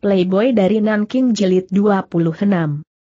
Playboy dari Nanking Jilid 26.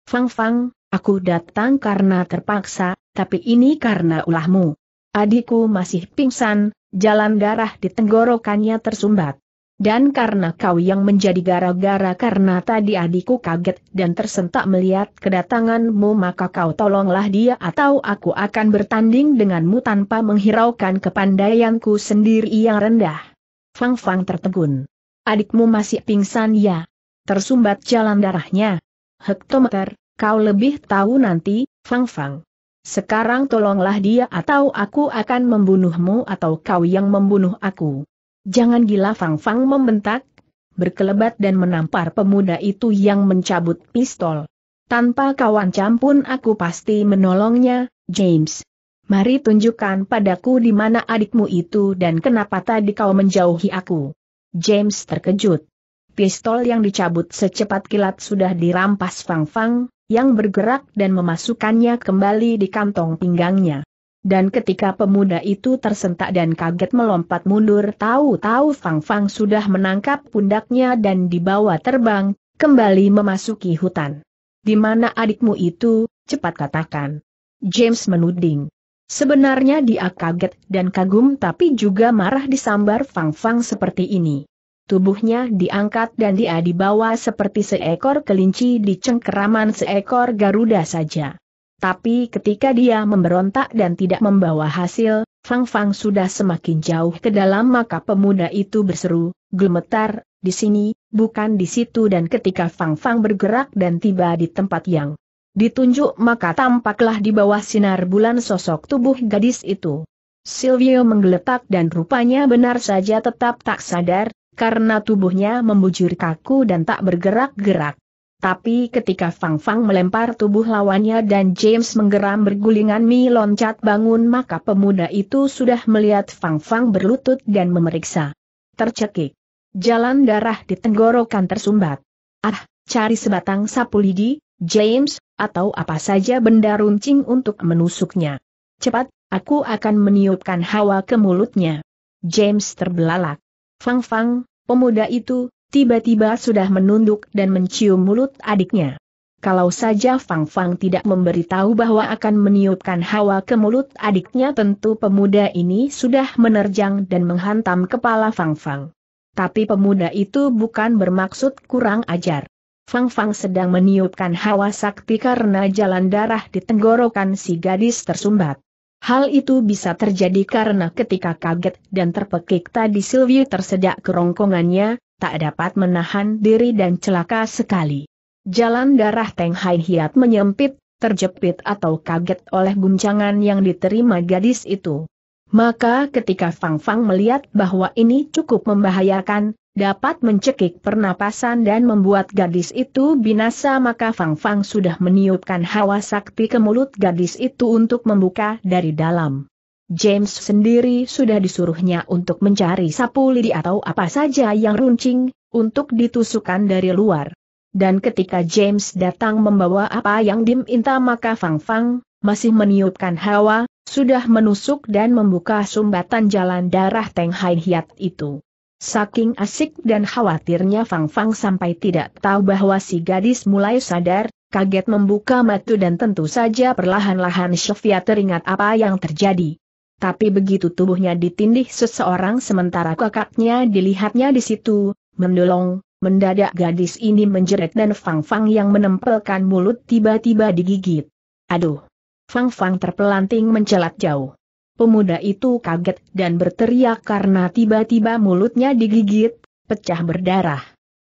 Fang Fang, aku datang karena terpaksa, tapi ini karena ulahmu. Adikku masih pingsan, jalan darah di tenggorokannya tersumbat. Dan karena kau yang menjadi gara-gara karena tadi adikku kaget dan tersentak melihat kedatanganmu maka kau tolonglah dia atau aku akan bertanding denganmu tanpa menghiraukan kepandaianku sendiri yang rendah. Fang Fang tertegun. Adikmu masih pingsan ya? Tersumbat jalan darahnya. Hektometer, kau lebih tahu nanti, Fang Fang. Sekarang tolonglah dia atau aku akan membunuhmu atau kau yang membunuh aku. Jangan gila Fang Fang membentak, berkelebat dan menampar pemuda itu yang mencabut pistol. Tanpa kawan campun aku pasti menolongnya, James. Mari tunjukkan padaku di mana adikmu itu dan kenapa tadi kau menjauhi aku. James terkejut. Pistol yang dicabut secepat kilat sudah dirampas Fang Fang, yang bergerak dan memasukkannya kembali di kantong pinggangnya. Dan ketika pemuda itu tersentak dan kaget melompat mundur tahu-tahu Fang Fang sudah menangkap pundaknya dan dibawa terbang, kembali memasuki hutan. Di mana adikmu itu, cepat katakan. James menuding. Sebenarnya dia kaget dan kagum tapi juga marah disambar Fang Fang seperti ini. Tubuhnya diangkat dan dia dibawa seperti seekor kelinci di cengkeraman seekor Garuda saja. Tapi ketika dia memberontak dan tidak membawa hasil, Fang Fang sudah semakin jauh ke dalam maka pemuda itu berseru, gemetar, di sini, bukan di situ dan ketika Fang Fang bergerak dan tiba di tempat yang Ditunjuk maka tampaklah di bawah sinar bulan sosok tubuh gadis itu. Silvio menggeletak dan rupanya benar saja tetap tak sadar, karena tubuhnya membujur kaku dan tak bergerak-gerak. Tapi ketika Fang Fang melempar tubuh lawannya dan James menggeram bergulingan Mi loncat bangun maka pemuda itu sudah melihat Fang Fang berlutut dan memeriksa. Tercekik. Jalan darah di tenggorokan tersumbat. Ah, cari sebatang sapu lidi, James, atau apa saja benda runcing untuk menusuknya. Cepat, aku akan meniupkan hawa ke mulutnya. James terbelalak. Fang Fang, pemuda itu, tiba-tiba sudah menunduk dan mencium mulut adiknya. Kalau saja Fang Fang tidak memberitahu bahwa akan meniupkan hawa ke mulut adiknya tentu pemuda ini sudah menerjang dan menghantam kepala Fang Fang. Tapi pemuda itu bukan bermaksud kurang ajar. Fang Fang sedang meniupkan hawa sakti karena jalan darah di tenggorokan si gadis tersumbat. Hal itu bisa terjadi karena ketika kaget dan terpekik tadi Sylvie tersedak kerongkongannya, tak dapat menahan diri dan celaka sekali. Jalan darah Teng Hai Hiat menyempit, terjepit atau kaget oleh guncangan yang diterima gadis itu. Maka ketika Fang Fang melihat bahwa ini cukup membahayakan, dapat mencekik pernapasan dan membuat gadis itu binasa maka Fang Fang sudah meniupkan hawa sakti ke mulut gadis itu untuk membuka dari dalam. James sendiri sudah disuruhnya untuk mencari sapu lidi atau apa saja yang runcing, untuk ditusukkan dari luar. Dan ketika James datang membawa apa yang diminta maka Fang Fang, masih meniupkan hawa, sudah menusuk dan membuka sumbatan jalan darah Teng Hai Hiat itu. Saking asik dan khawatirnya Fang Fang sampai tidak tahu bahwa si gadis mulai sadar, kaget membuka mata dan tentu saja perlahan-lahan Sofia teringat apa yang terjadi. Tapi begitu tubuhnya ditindih seseorang sementara kakaknya dilihatnya di situ, mendolong, mendadak gadis ini menjerit dan Fang Fang yang menempelkan mulut tiba-tiba digigit. Aduh! Fang Fang terpelanting mencelat jauh. Pemuda itu kaget dan berteriak karena tiba-tiba mulutnya digigit, pecah berdarah.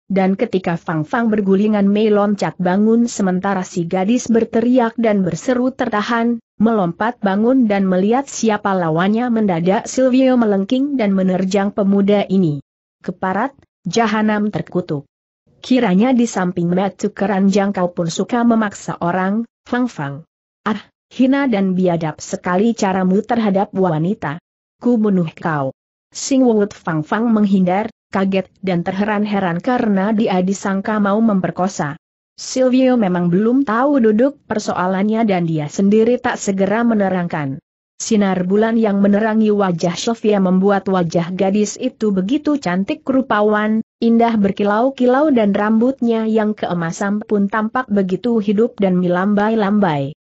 Dan ketika Fang Fang bergulingan Mei loncat bangun sementara si gadis berteriak dan berseru tertahan, melompat bangun dan melihat siapa lawannya mendadak Silvio melengking dan menerjang pemuda ini. Keparat, jahanam terkutuk. Kiranya di samping metu Keranjang kau pun suka memaksa orang, Fang Fang. Ah, Hina dan biadab sekali caramu terhadap wanita. Ku bunuh kau. Sing Wut Fang Fang menghindar, kaget dan terheran-heran karena dia disangka mau memperkosa. Silvio memang belum tahu duduk persoalannya dan dia sendiri tak segera menerangkan. Sinar bulan yang menerangi wajah Sofia membuat wajah gadis itu begitu cantik rupawan, indah berkilau-kilau dan rambutnya yang keemasan pun tampak begitu hidup dan melambai-lambai.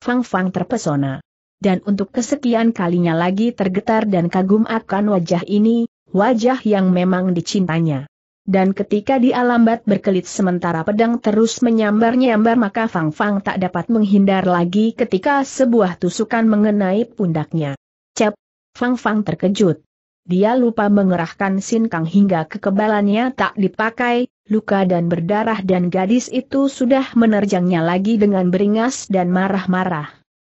Fang Fang terpesona. Dan untuk kesekian kalinya lagi tergetar dan kagum akan wajah ini, wajah yang memang dicintanya. Dan ketika di alambat berkelit sementara pedang terus menyambar-nyambar maka Fang Fang tak dapat menghindar lagi ketika sebuah tusukan mengenai pundaknya. Cep! Fang Fang terkejut. Dia lupa mengerahkan Sin Kang hingga kekebalannya tak dipakai, luka dan berdarah dan gadis itu sudah menerjangnya lagi dengan beringas dan marah-marah.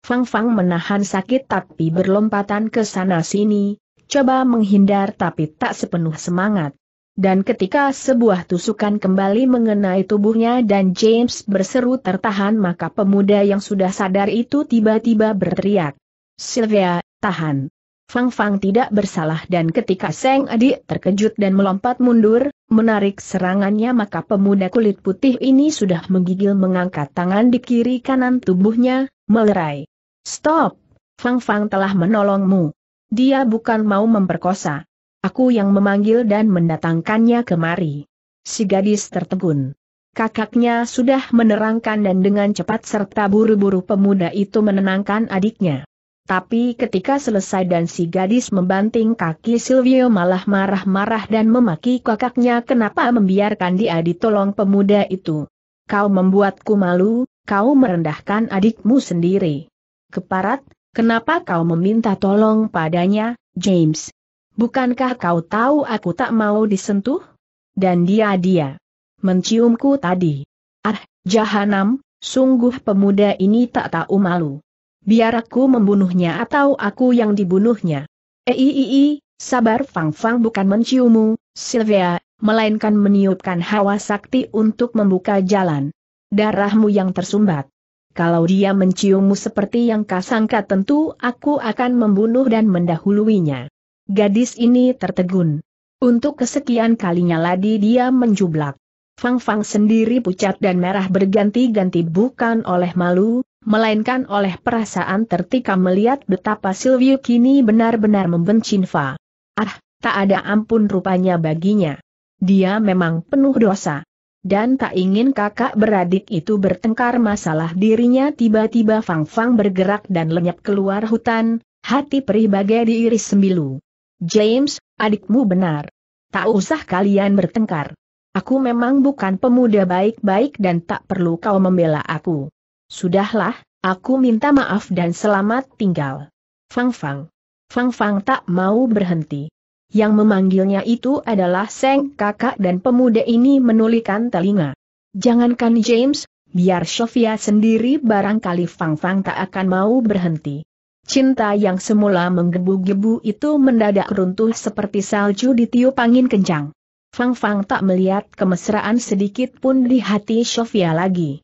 Fang Fang menahan sakit tapi berlompatan ke sana-sini, coba menghindar tapi tak sepenuh semangat. Dan ketika sebuah tusukan kembali mengenai tubuhnya dan James berseru tertahan maka pemuda yang sudah sadar itu tiba-tiba berteriak. Sylvia, tahan. Fang Fang tidak bersalah dan ketika Seng Adi terkejut dan melompat mundur, menarik serangannya maka pemuda kulit putih ini sudah menggigil mengangkat tangan di kiri kanan tubuhnya, melerai. Stop! Fang Fang telah menolongmu. Dia bukan mau memperkosa. Aku yang memanggil dan mendatangkannya kemari. Si gadis tertegun. Kakaknya sudah menerangkan dan dengan cepat serta buru-buru pemuda itu menenangkan adiknya. Tapi ketika selesai dan si gadis membanting kaki Silvio malah marah-marah dan memaki kakaknya kenapa membiarkan dia ditolong pemuda itu. Kau membuatku malu, kau merendahkan adikmu sendiri. Keparat, kenapa kau meminta tolong padanya, James? Bukankah kau tahu aku tak mau disentuh? Dan dia-dia menciumku tadi. Ah, jahanam, sungguh pemuda ini tak tahu malu. Biar aku membunuhnya atau aku yang dibunuhnya. Eiii, eh, sabar Fang Fang bukan menciummu, Sylvia, melainkan meniupkan hawa sakti untuk membuka jalan. Darahmu yang tersumbat. Kalau dia menciummu seperti yang kasangka tentu aku akan membunuh dan mendahuluinya. Gadis ini tertegun. Untuk kesekian kalinya lagi dia menjublak. Fang Fang sendiri pucat dan merah berganti-ganti bukan oleh malu, melainkan oleh perasaan tertika melihat betapa Silvio kini benar-benar membenci Fa. Ah, tak ada ampun rupanya baginya. Dia memang penuh dosa. Dan tak ingin kakak beradik itu bertengkar masalah dirinya tiba-tiba Fang Fang bergerak dan lenyap keluar hutan, hati perih bagai diiris sembilu. James, adikmu benar. Tak usah kalian bertengkar. Aku memang bukan pemuda baik-baik dan tak perlu kau membela aku. Sudahlah, aku minta maaf dan selamat tinggal. Fang Fang. Fang Fang tak mau berhenti. Yang memanggilnya itu adalah Seng kakak dan pemuda ini menulikan telinga. Jangankan James, biar Sofia sendiri barangkali Fang Fang tak akan mau berhenti. Cinta yang semula menggebu-gebu itu mendadak runtuh seperti salju di tiup angin kencang. Fang Fang tak melihat kemesraan sedikit pun di hati Sofia lagi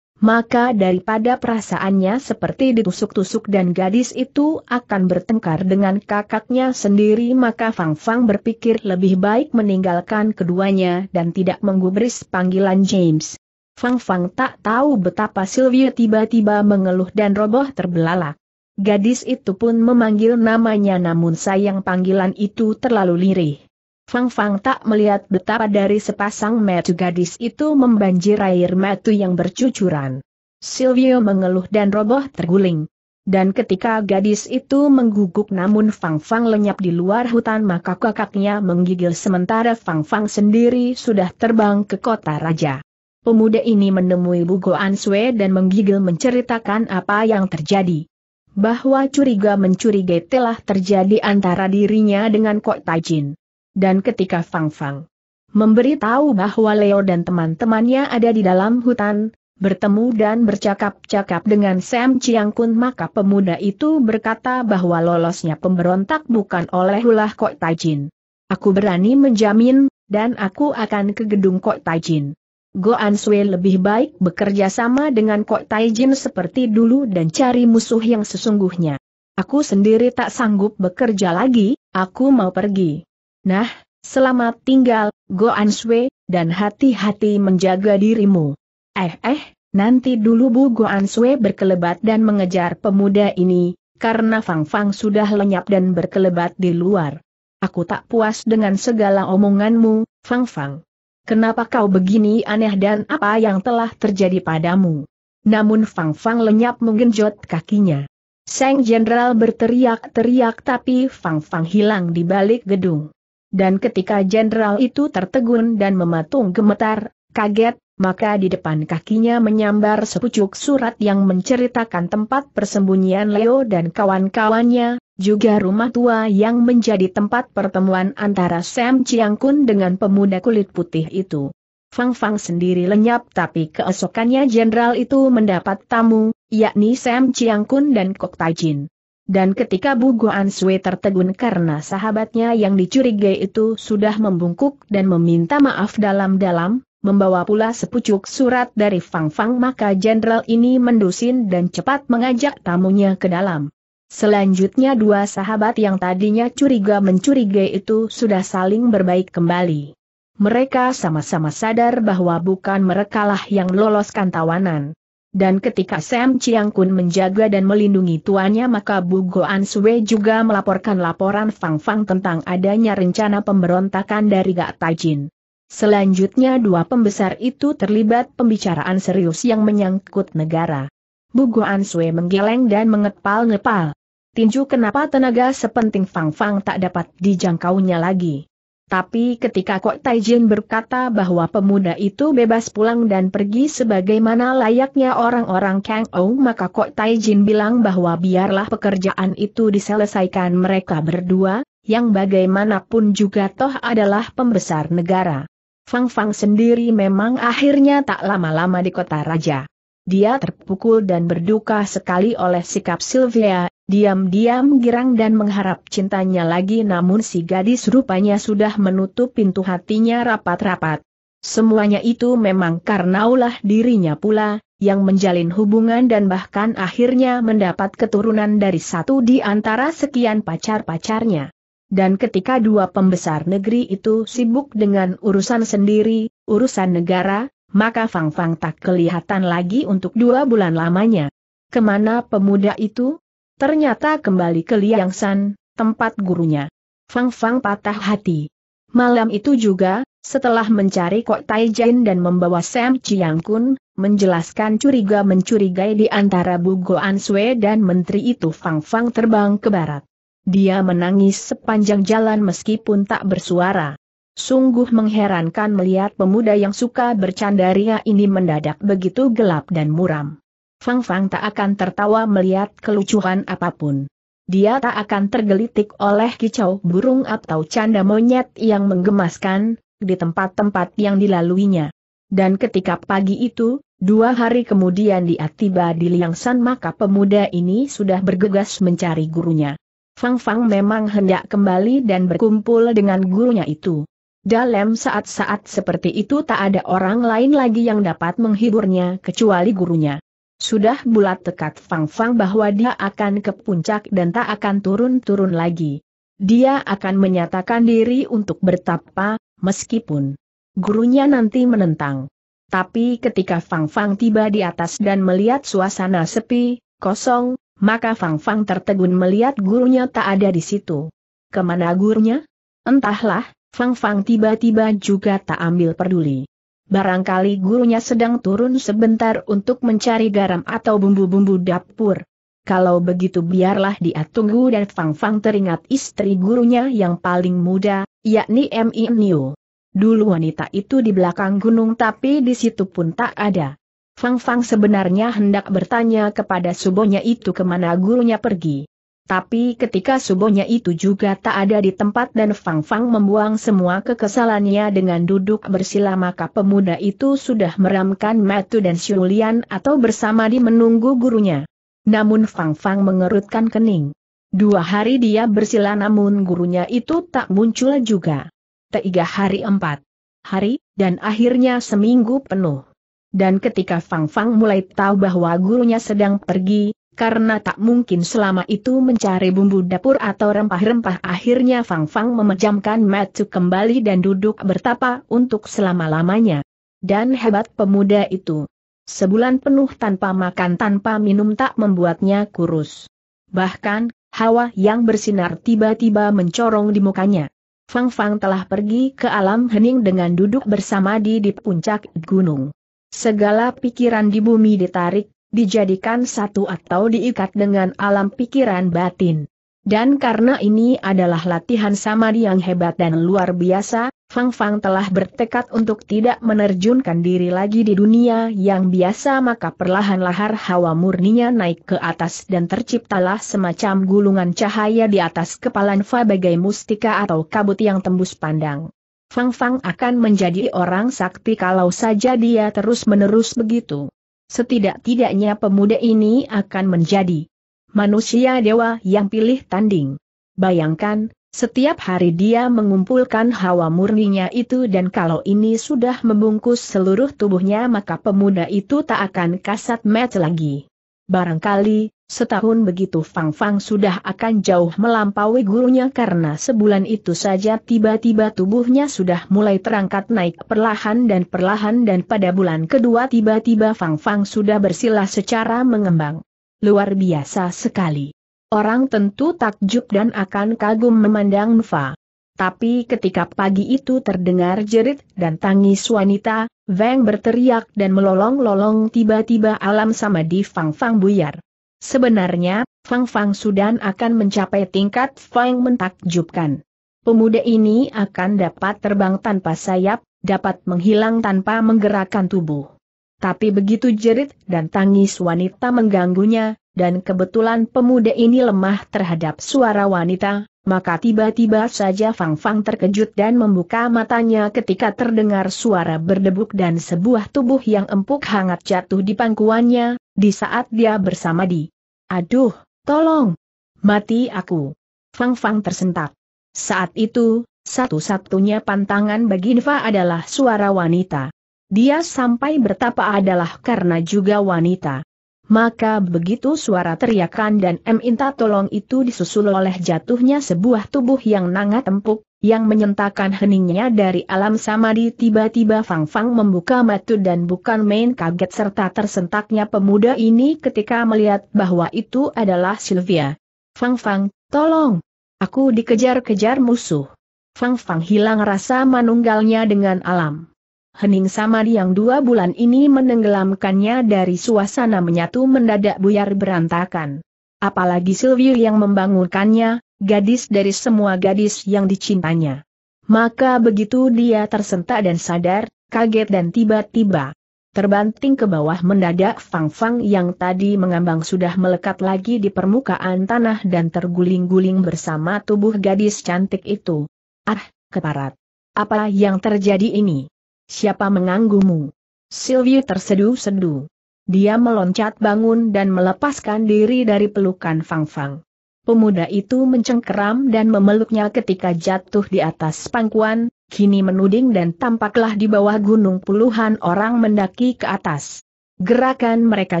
maka daripada perasaannya seperti ditusuk-tusuk dan gadis itu akan bertengkar dengan kakaknya sendiri maka Fang Fang berpikir lebih baik meninggalkan keduanya dan tidak menggubris panggilan James. Fang Fang tak tahu betapa Sylvia tiba-tiba mengeluh dan roboh terbelalak. Gadis itu pun memanggil namanya namun sayang panggilan itu terlalu lirih. Fang Fang tak melihat betapa dari sepasang metu gadis itu membanjir air metu yang bercucuran. Silvio mengeluh dan roboh terguling. Dan ketika gadis itu mengguguk namun Fang Fang lenyap di luar hutan maka kakaknya menggigil sementara Fang Fang sendiri sudah terbang ke kota raja. Pemuda ini menemui Bugo Answe dan menggigil menceritakan apa yang terjadi. Bahwa curiga mencurigai telah terjadi antara dirinya dengan Kok Jin dan ketika Fang Fang memberitahu bahwa Leo dan teman-temannya ada di dalam hutan, bertemu dan bercakap-cakap dengan Sam Chiang Kun maka pemuda itu berkata bahwa lolosnya pemberontak bukan oleh ulah Kok Tajin. Aku berani menjamin, dan aku akan ke gedung Kok Tajin. Goan Sui lebih baik bekerja sama dengan Kok Taijin seperti dulu dan cari musuh yang sesungguhnya. Aku sendiri tak sanggup bekerja lagi, aku mau pergi. Nah, selamat tinggal, Goan Answe, dan hati-hati menjaga dirimu. Eh eh, nanti dulu Bu Goan Answe berkelebat dan mengejar pemuda ini, karena Fang Fang sudah lenyap dan berkelebat di luar. Aku tak puas dengan segala omonganmu, Fang Fang. Kenapa kau begini aneh dan apa yang telah terjadi padamu? Namun Fang Fang lenyap menggenjot kakinya. Sang Jenderal berteriak-teriak tapi Fang Fang hilang di balik gedung dan ketika jenderal itu tertegun dan mematung gemetar, kaget, maka di depan kakinya menyambar sepucuk surat yang menceritakan tempat persembunyian Leo dan kawan-kawannya, juga rumah tua yang menjadi tempat pertemuan antara Sam Kun dengan pemuda kulit putih itu. Fang Fang sendiri lenyap tapi keesokannya jenderal itu mendapat tamu, yakni Sam Kun dan Kok Jin. Dan ketika Bu Goan Sui tertegun karena sahabatnya yang dicurigai itu sudah membungkuk dan meminta maaf dalam-dalam, membawa pula sepucuk surat dari Fang Fang maka jenderal ini mendusin dan cepat mengajak tamunya ke dalam. Selanjutnya dua sahabat yang tadinya curiga mencurigai itu sudah saling berbaik kembali. Mereka sama-sama sadar bahwa bukan merekalah yang loloskan tawanan. Dan ketika Sam Chiang Kun menjaga dan melindungi tuannya maka Bu Goan Sue juga melaporkan laporan Fang Fang tentang adanya rencana pemberontakan dari Gak Tajin. Selanjutnya dua pembesar itu terlibat pembicaraan serius yang menyangkut negara. Bu Goan Sue menggeleng dan mengepal-ngepal. Tinju kenapa tenaga sepenting Fang Fang tak dapat dijangkaunya lagi. Tapi ketika Kok Taijin berkata bahwa pemuda itu bebas pulang dan pergi sebagaimana layaknya orang-orang Kang Ou maka Kok Taijin bilang bahwa biarlah pekerjaan itu diselesaikan mereka berdua, yang bagaimanapun juga toh adalah pembesar negara. Fang Fang sendiri memang akhirnya tak lama-lama di kota raja. Dia terpukul dan berduka sekali oleh sikap Sylvia Diam-diam girang dan mengharap cintanya lagi namun si gadis rupanya sudah menutup pintu hatinya rapat-rapat. Semuanya itu memang karena ulah dirinya pula, yang menjalin hubungan dan bahkan akhirnya mendapat keturunan dari satu di antara sekian pacar-pacarnya. Dan ketika dua pembesar negeri itu sibuk dengan urusan sendiri, urusan negara, maka Fang Fang tak kelihatan lagi untuk dua bulan lamanya. Kemana pemuda itu? Ternyata kembali ke Liang San, tempat gurunya. Fang Fang patah hati. Malam itu juga, setelah mencari Kok Tai Jin dan membawa Sam Chiang Kun, menjelaskan curiga mencurigai di antara Bu Goan Sui dan menteri itu Fang Fang terbang ke barat. Dia menangis sepanjang jalan meskipun tak bersuara. Sungguh mengherankan melihat pemuda yang suka bercandaria ini mendadak begitu gelap dan muram. Fang Fang tak akan tertawa melihat kelucuan apapun. Dia tak akan tergelitik oleh kicau burung atau canda monyet yang menggemaskan, di tempat-tempat yang dilaluinya. Dan ketika pagi itu, dua hari kemudian dia tiba di Liangsan maka pemuda ini sudah bergegas mencari gurunya. Fang Fang memang hendak kembali dan berkumpul dengan gurunya itu. Dalam saat-saat seperti itu tak ada orang lain lagi yang dapat menghiburnya kecuali gurunya. Sudah bulat tekad Fang Fang bahwa dia akan ke puncak dan tak akan turun-turun lagi. Dia akan menyatakan diri untuk bertapa, meskipun gurunya nanti menentang. Tapi ketika Fang Fang tiba di atas dan melihat suasana sepi, kosong, maka Fang Fang tertegun melihat gurunya tak ada di situ. Kemana gurunya? Entahlah, Fang Fang tiba-tiba juga tak ambil peduli barangkali gurunya sedang turun sebentar untuk mencari garam atau bumbu-bumbu dapur. Kalau begitu biarlah dia tunggu dan Fang Fang teringat istri gurunya yang paling muda, yakni M.I. Niu. Dulu wanita itu di belakang gunung tapi di situ pun tak ada. Fang Fang sebenarnya hendak bertanya kepada subonya itu kemana gurunya pergi. Tapi ketika subonya itu juga tak ada di tempat dan Fang Fang membuang semua kekesalannya dengan duduk bersila maka pemuda itu sudah meramkan Matu dan Siulian atau bersama di menunggu gurunya. Namun Fang Fang mengerutkan kening. Dua hari dia bersila namun gurunya itu tak muncul juga. Tiga hari empat hari, dan akhirnya seminggu penuh. Dan ketika Fang Fang mulai tahu bahwa gurunya sedang pergi, karena tak mungkin selama itu mencari bumbu dapur atau rempah-rempah akhirnya Fang Fang memejamkan mata kembali dan duduk bertapa untuk selama-lamanya. Dan hebat pemuda itu. Sebulan penuh tanpa makan tanpa minum tak membuatnya kurus. Bahkan, hawa yang bersinar tiba-tiba mencorong di mukanya. Fang Fang telah pergi ke alam hening dengan duduk bersama di di puncak gunung. Segala pikiran di bumi ditarik dijadikan satu atau diikat dengan alam pikiran batin. Dan karena ini adalah latihan samadhi yang hebat dan luar biasa, Fang Fang telah bertekad untuk tidak menerjunkan diri lagi di dunia yang biasa maka perlahan-lahar hawa murninya naik ke atas dan terciptalah semacam gulungan cahaya di atas kepala Nfa bagai mustika atau kabut yang tembus pandang. Fang Fang akan menjadi orang sakti kalau saja dia terus-menerus begitu. Setidak-tidaknya pemuda ini akan menjadi manusia dewa yang pilih tanding. Bayangkan, setiap hari dia mengumpulkan hawa murninya itu dan kalau ini sudah membungkus seluruh tubuhnya maka pemuda itu tak akan kasat mata lagi. Barangkali, Setahun begitu Fang Fang sudah akan jauh melampaui gurunya karena sebulan itu saja tiba-tiba tubuhnya sudah mulai terangkat naik perlahan dan perlahan dan pada bulan kedua tiba-tiba Fang Fang sudah bersila secara mengembang. Luar biasa sekali. Orang tentu takjub dan akan kagum memandang Nfa. Tapi ketika pagi itu terdengar jerit dan tangis wanita, Weng berteriak dan melolong-lolong tiba-tiba alam sama di Fang Fang buyar. Sebenarnya, Fang Fang Sudan akan mencapai tingkat Fang mentakjubkan. Pemuda ini akan dapat terbang tanpa sayap, dapat menghilang tanpa menggerakkan tubuh. Tapi begitu jerit dan tangis wanita mengganggunya, dan kebetulan pemuda ini lemah terhadap suara wanita, maka tiba-tiba saja Fang Fang terkejut dan membuka matanya ketika terdengar suara berdebuk dan sebuah tubuh yang empuk hangat jatuh di pangkuannya, di saat dia bersama di Aduh, tolong! Mati aku! Fang Fang tersentak. Saat itu, satu-satunya pantangan bagi Niva adalah suara wanita. Dia sampai bertapa adalah karena juga wanita. Maka begitu suara teriakan dan M minta tolong itu disusul oleh jatuhnya sebuah tubuh yang nangat empuk, yang menyentakkan heningnya dari alam samadi tiba-tiba Fang Fang membuka mata dan bukan main kaget serta tersentaknya pemuda ini ketika melihat bahwa itu adalah Sylvia. Fang Fang, tolong! Aku dikejar-kejar musuh. Fang Fang hilang rasa manunggalnya dengan alam. Hening Samadi yang dua bulan ini menenggelamkannya dari suasana menyatu mendadak buyar berantakan. Apalagi Sylvia yang membangunkannya, gadis dari semua gadis yang dicintanya. Maka begitu dia tersentak dan sadar, kaget dan tiba-tiba terbanting ke bawah mendadak Fang Fang yang tadi mengambang sudah melekat lagi di permukaan tanah dan terguling-guling bersama tubuh gadis cantik itu. Ah, keparat. Apa yang terjadi ini? Siapa menganggumu? Sylvie terseduh-seduh. Dia meloncat bangun dan melepaskan diri dari pelukan Fang Fang. Pemuda itu mencengkeram dan memeluknya ketika jatuh di atas pangkuan, kini menuding dan tampaklah di bawah gunung puluhan orang mendaki ke atas. Gerakan mereka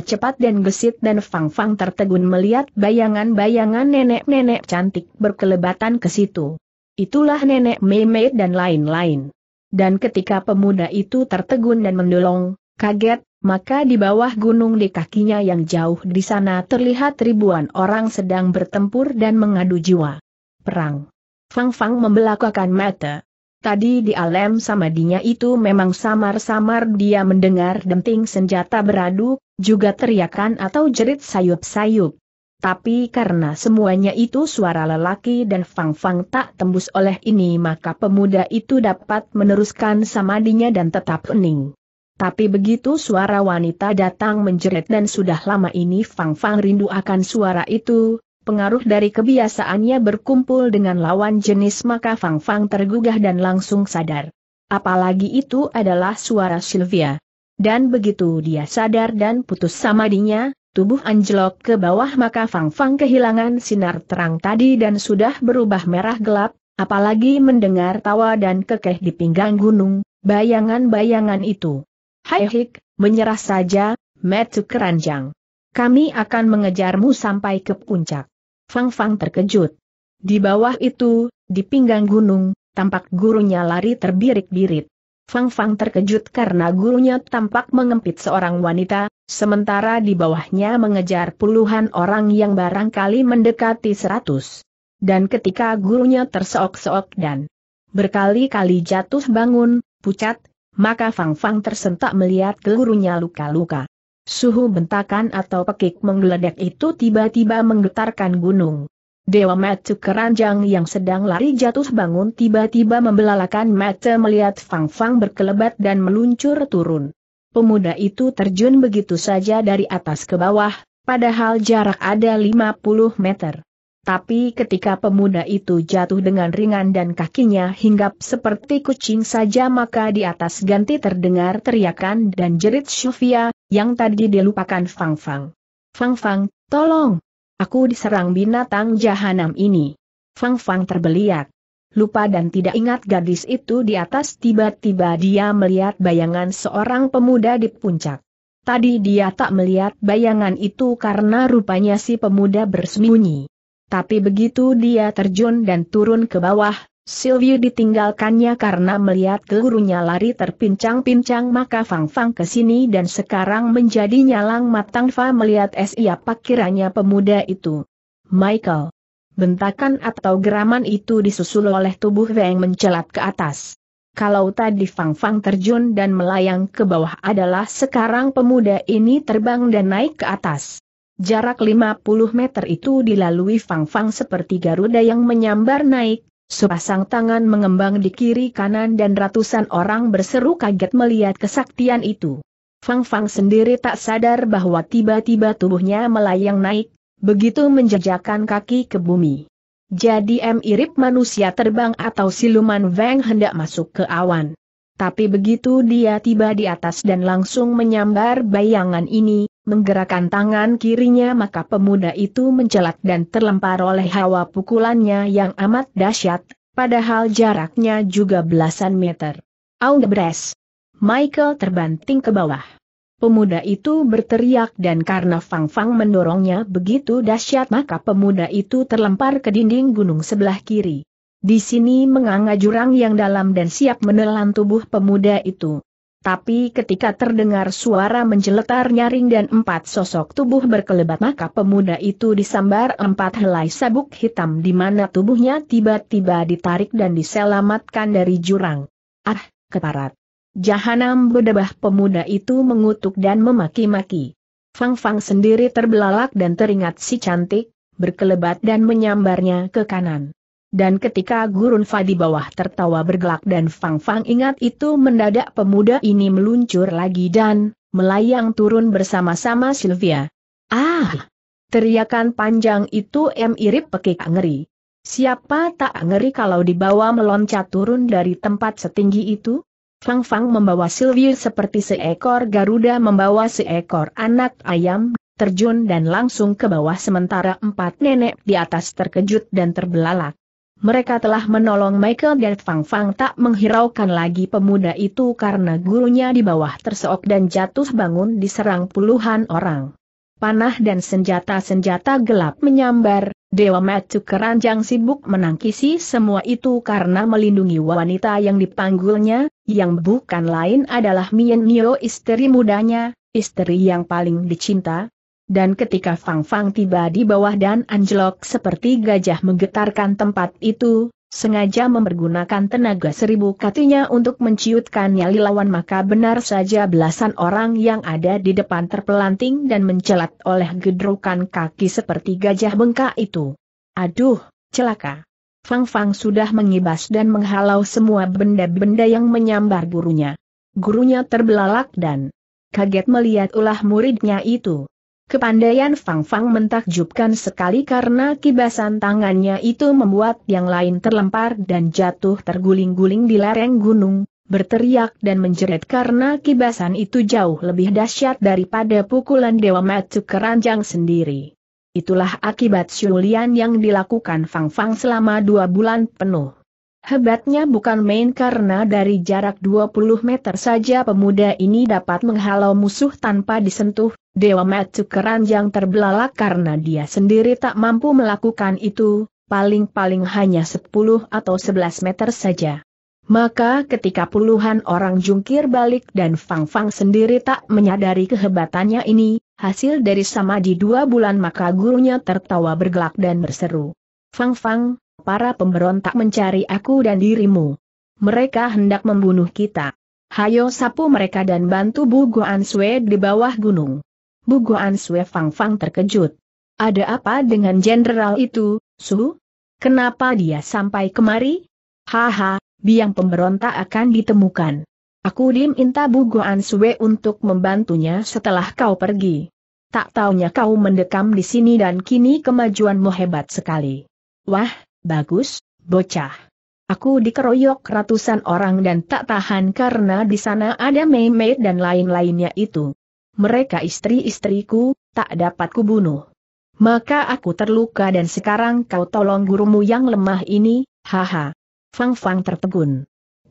cepat dan gesit dan Fang Fang tertegun melihat bayangan-bayangan nenek-nenek cantik berkelebatan ke situ. Itulah nenek Meme dan lain-lain. Dan ketika pemuda itu tertegun dan mendolong, kaget, maka di bawah gunung di kakinya yang jauh di sana terlihat ribuan orang sedang bertempur dan mengadu jiwa. Perang. Fang Fang membelakakan mata. Tadi di alam samadinya itu memang samar-samar dia mendengar denting senjata beradu, juga teriakan atau jerit sayup-sayup. Tapi karena semuanya itu suara lelaki dan Fang Fang tak tembus oleh ini maka pemuda itu dapat meneruskan samadinya dan tetap ening. Tapi begitu suara wanita datang menjerit dan sudah lama ini Fang Fang rindu akan suara itu, pengaruh dari kebiasaannya berkumpul dengan lawan jenis maka Fang Fang tergugah dan langsung sadar. Apalagi itu adalah suara Sylvia. Dan begitu dia sadar dan putus samadinya, tubuh anjlok ke bawah maka Fang Fang kehilangan sinar terang tadi dan sudah berubah merah gelap, apalagi mendengar tawa dan kekeh di pinggang gunung, bayangan-bayangan itu. Hai eh. Hik, menyerah saja, metu keranjang. Kami akan mengejarmu sampai ke puncak. Fang Fang terkejut. Di bawah itu, di pinggang gunung, tampak gurunya lari terbirit-birit. Fang Fang terkejut karena gurunya tampak mengempit seorang wanita, sementara di bawahnya mengejar puluhan orang yang barangkali mendekati seratus. Dan ketika gurunya terseok-seok dan berkali-kali jatuh bangun, pucat, maka Fang Fang tersentak melihat gelurunya luka-luka. Suhu bentakan atau pekik menggeledek itu tiba-tiba menggetarkan gunung. Dewa Matsu keranjang yang sedang lari jatuh bangun tiba-tiba membelalakan mata melihat Fang Fang berkelebat dan meluncur turun. Pemuda itu terjun begitu saja dari atas ke bawah, padahal jarak ada 50 meter. Tapi ketika pemuda itu jatuh dengan ringan dan kakinya hinggap seperti kucing saja maka di atas ganti terdengar teriakan dan jerit Shufia, yang tadi dilupakan Fang Fang. Fang Fang, tolong! Aku diserang binatang jahanam ini. Fang Fang terbeliak. Lupa dan tidak ingat gadis itu di atas tiba-tiba dia melihat bayangan seorang pemuda di puncak. Tadi dia tak melihat bayangan itu karena rupanya si pemuda bersembunyi. Tapi begitu dia terjun dan turun ke bawah, Silvio ditinggalkannya karena melihat gurunya lari terpincang-pincang maka Fang Fang ke sini dan sekarang menjadi nyalang matang Fa melihat siapa kiranya pemuda itu. Michael. Bentakan atau geraman itu disusul oleh tubuh Weng mencelat ke atas. Kalau tadi Fang Fang terjun dan melayang ke bawah adalah sekarang pemuda ini terbang dan naik ke atas. Jarak 50 meter itu dilalui Fang Fang seperti Garuda yang menyambar naik, sepasang tangan mengembang di kiri kanan dan ratusan orang berseru kaget melihat kesaktian itu. Fang Fang sendiri tak sadar bahwa tiba-tiba tubuhnya melayang naik, begitu menjejakkan kaki ke bumi. Jadi M. Irip manusia terbang atau siluman Weng hendak masuk ke awan. Tapi begitu dia tiba di atas dan langsung menyambar bayangan ini, menggerakkan tangan kirinya maka pemuda itu mencelat dan terlempar oleh hawa pukulannya yang amat dahsyat, padahal jaraknya juga belasan meter. Audebres! Michael terbanting ke bawah. Pemuda itu berteriak dan karena Fang Fang mendorongnya begitu dahsyat maka pemuda itu terlempar ke dinding gunung sebelah kiri. Di sini menganga jurang yang dalam dan siap menelan tubuh pemuda itu. Tapi ketika terdengar suara menjeletar nyaring dan empat sosok tubuh berkelebat maka pemuda itu disambar empat helai sabuk hitam di mana tubuhnya tiba-tiba ditarik dan diselamatkan dari jurang. Ah, keparat. Jahanam bedebah pemuda itu mengutuk dan memaki-maki. Fang Fang sendiri terbelalak dan teringat si cantik, berkelebat dan menyambarnya ke kanan. Dan ketika gurun Fa di bawah tertawa bergelak dan Fang Fang ingat itu mendadak pemuda ini meluncur lagi dan melayang turun bersama-sama Sylvia. Ah! Teriakan panjang itu em irip pekik ngeri. Siapa tak ngeri kalau dibawa meloncat turun dari tempat setinggi itu? Fang Fang membawa Sylvia seperti seekor Garuda membawa seekor anak ayam terjun dan langsung ke bawah sementara empat nenek di atas terkejut dan terbelalak mereka telah menolong Michael dan Fang Fang tak menghiraukan lagi pemuda itu karena gurunya di bawah terseok dan jatuh bangun diserang puluhan orang. Panah dan senjata-senjata gelap menyambar, Dewa Matu keranjang sibuk menangkisi semua itu karena melindungi wanita yang dipanggulnya, yang bukan lain adalah Mien Nio istri mudanya, istri yang paling dicinta, dan ketika Fang Fang tiba di bawah dan anjlok seperti gajah menggetarkan tempat itu, sengaja mempergunakan tenaga seribu katinya untuk menciutkan nyali lawan maka benar saja belasan orang yang ada di depan terpelanting dan mencelat oleh gedrukan kaki seperti gajah bengkak itu. Aduh, celaka. Fang Fang sudah mengibas dan menghalau semua benda-benda yang menyambar gurunya. Gurunya terbelalak dan kaget melihat ulah muridnya itu. Kepandaian Fang Fang mentakjubkan sekali karena kibasan tangannya itu membuat yang lain terlempar dan jatuh terguling-guling di lereng gunung, berteriak dan menjerit karena kibasan itu jauh lebih dahsyat daripada pukulan Dewa Matu Keranjang sendiri. Itulah akibat syulian yang dilakukan Fang Fang selama dua bulan penuh. Hebatnya bukan main karena dari jarak 20 meter saja pemuda ini dapat menghalau musuh tanpa disentuh, Dewa Matsu keranjang terbelalak karena dia sendiri tak mampu melakukan itu, paling-paling hanya 10 atau 11 meter saja. Maka ketika puluhan orang jungkir balik dan Fang Fang sendiri tak menyadari kehebatannya ini, hasil dari sama di dua bulan maka gurunya tertawa bergelak dan berseru. Fang Fang, para pemberontak mencari aku dan dirimu. Mereka hendak membunuh kita. Hayo sapu mereka dan bantu Bu Guan Sue di bawah gunung. Bu Guan Sue Fang Fang terkejut. Ada apa dengan jenderal itu, Su? Kenapa dia sampai kemari? Haha, biang pemberontak akan ditemukan. Aku diminta Bu Guan Sue untuk membantunya setelah kau pergi. Tak taunya kau mendekam di sini dan kini kemajuanmu hebat sekali. Wah, Bagus, bocah. Aku dikeroyok ratusan orang dan tak tahan karena di sana ada Mei-Mei dan lain-lainnya itu. Mereka istri-istriku, tak dapat kubunuh. Maka aku terluka dan sekarang kau tolong gurumu yang lemah ini, haha. Fang Fang tertegun.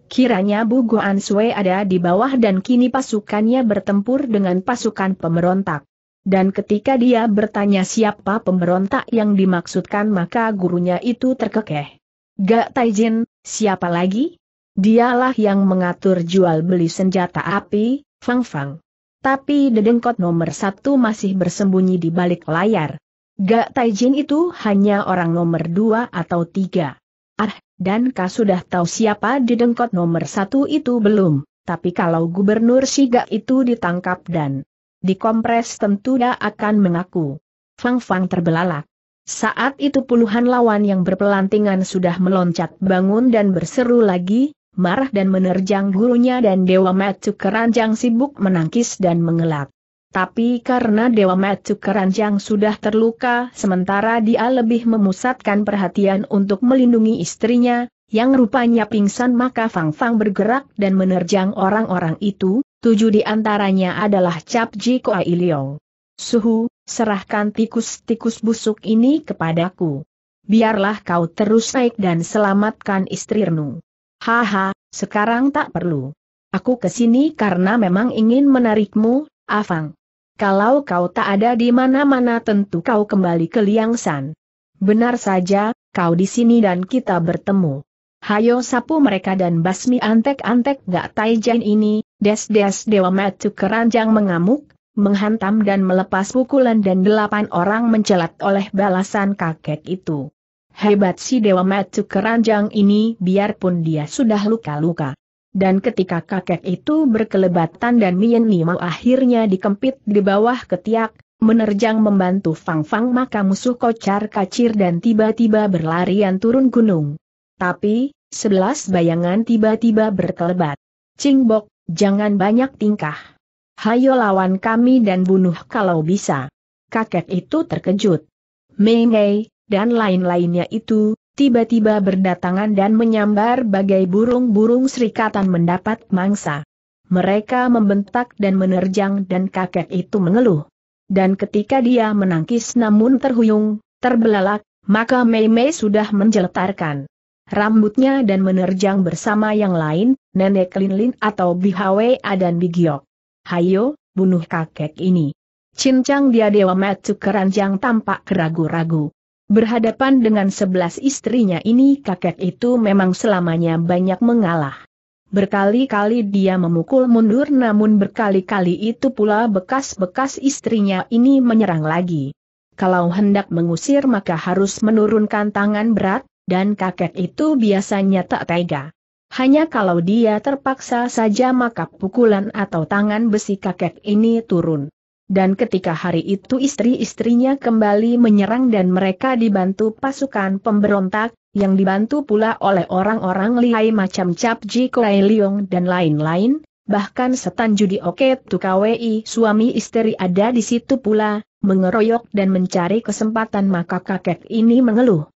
Kiranya Bu Guan Sue ada di bawah dan kini pasukannya bertempur dengan pasukan pemberontak. Dan ketika dia bertanya siapa pemberontak yang dimaksudkan maka gurunya itu terkekeh. Gak Taijin, siapa lagi? Dialah yang mengatur jual beli senjata api, Fang Fang. Tapi dedengkot nomor satu masih bersembunyi di balik layar. Gak Taijin itu hanya orang nomor dua atau tiga. Ah, dan kau sudah tahu siapa dedengkot nomor satu itu belum, tapi kalau gubernur Shiga itu ditangkap dan dikompres tentu dia akan mengaku. Fang Fang terbelalak. Saat itu puluhan lawan yang berpelantingan sudah meloncat bangun dan berseru lagi, marah dan menerjang gurunya dan Dewa Metu Keranjang sibuk menangkis dan mengelak. Tapi karena Dewa Metu Keranjang sudah terluka sementara dia lebih memusatkan perhatian untuk melindungi istrinya, yang rupanya pingsan maka Fang Fang bergerak dan menerjang orang-orang itu, tujuh di antaranya adalah Cap Ji Koa Iliong. Suhu, serahkan tikus-tikus busuk ini kepadaku. Biarlah kau terus naik dan selamatkan istri Haha, sekarang tak perlu. Aku kesini karena memang ingin menarikmu, Afang. Kalau kau tak ada di mana-mana tentu kau kembali ke Liangsan. Benar saja, kau di sini dan kita bertemu. Hayo sapu mereka dan basmi antek-antek gak taijan ini, des-des dewa matu keranjang mengamuk, menghantam dan melepas pukulan dan delapan orang mencelat oleh balasan kakek itu. Hebat si dewa matu keranjang ini biarpun dia sudah luka-luka. Dan ketika kakek itu berkelebatan dan Mien Nima akhirnya dikempit di bawah ketiak, menerjang membantu Fang Fang maka musuh kocar kacir dan tiba-tiba berlarian turun gunung. Tapi, sebelas bayangan tiba-tiba berkelebat. Cingbok, jangan banyak tingkah. Hayo lawan kami dan bunuh kalau bisa. Kakek itu terkejut. Mei Mei, dan lain-lainnya itu, tiba-tiba berdatangan dan menyambar bagai burung-burung serikatan mendapat mangsa. Mereka membentak dan menerjang dan kakek itu mengeluh. Dan ketika dia menangkis namun terhuyung, terbelalak, maka Mei Mei sudah menjeletarkan rambutnya dan menerjang bersama yang lain, nenek Linlin atau Bihawe dan Bigiok. Hayo, bunuh kakek ini. Cincang dia Dewa Metu Keranjang tampak keragu-ragu. Berhadapan dengan sebelas istrinya ini kakek itu memang selamanya banyak mengalah. Berkali-kali dia memukul mundur namun berkali-kali itu pula bekas-bekas istrinya ini menyerang lagi. Kalau hendak mengusir maka harus menurunkan tangan berat, dan kakek itu biasanya tak tega. Hanya kalau dia terpaksa saja maka pukulan atau tangan besi kakek ini turun. Dan ketika hari itu istri-istrinya kembali menyerang dan mereka dibantu pasukan pemberontak, yang dibantu pula oleh orang-orang lihai macam Cap Ji Kuei Leong dan lain-lain, bahkan setan judi Oke Tukawei suami istri ada di situ pula, mengeroyok dan mencari kesempatan maka kakek ini mengeluh.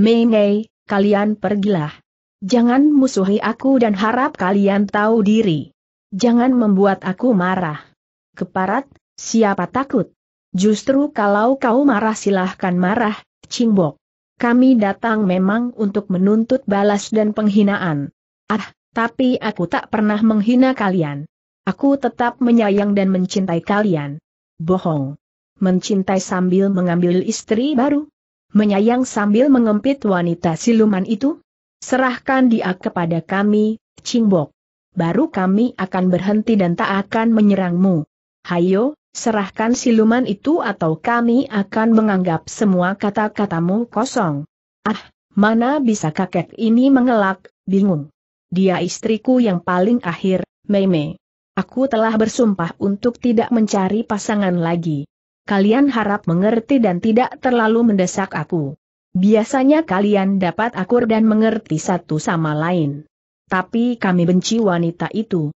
Mei Mei, kalian pergilah. Jangan musuhi aku dan harap kalian tahu diri. Jangan membuat aku marah. Keparat, siapa takut? Justru kalau kau marah silahkan marah, Cingbok. Kami datang memang untuk menuntut balas dan penghinaan. Ah, tapi aku tak pernah menghina kalian. Aku tetap menyayang dan mencintai kalian. Bohong. Mencintai sambil mengambil istri baru? menyayang sambil mengempit wanita siluman itu? Serahkan dia kepada kami, Cingbok. Baru kami akan berhenti dan tak akan menyerangmu. Hayo, serahkan siluman itu atau kami akan menganggap semua kata-katamu kosong. Ah, mana bisa kakek ini mengelak, bingung. Dia istriku yang paling akhir, Meme. Aku telah bersumpah untuk tidak mencari pasangan lagi kalian harap mengerti dan tidak terlalu mendesak aku. Biasanya kalian dapat akur dan mengerti satu sama lain. Tapi kami benci wanita itu.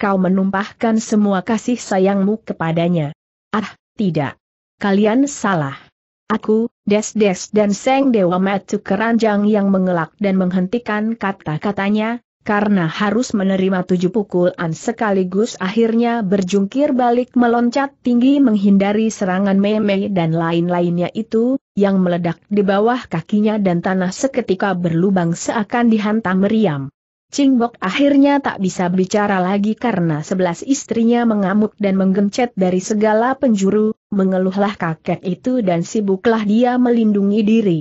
Kau menumpahkan semua kasih sayangmu kepadanya. Ah, tidak. Kalian salah. Aku, Des Des dan Seng Dewa Matu keranjang yang mengelak dan menghentikan kata-katanya, karena harus menerima tujuh pukulan sekaligus akhirnya berjungkir balik meloncat tinggi menghindari serangan meme dan lain-lainnya itu, yang meledak di bawah kakinya dan tanah seketika berlubang seakan dihantam meriam. Cingbok akhirnya tak bisa bicara lagi karena sebelas istrinya mengamuk dan menggencet dari segala penjuru, mengeluhlah kakek itu dan sibuklah dia melindungi diri.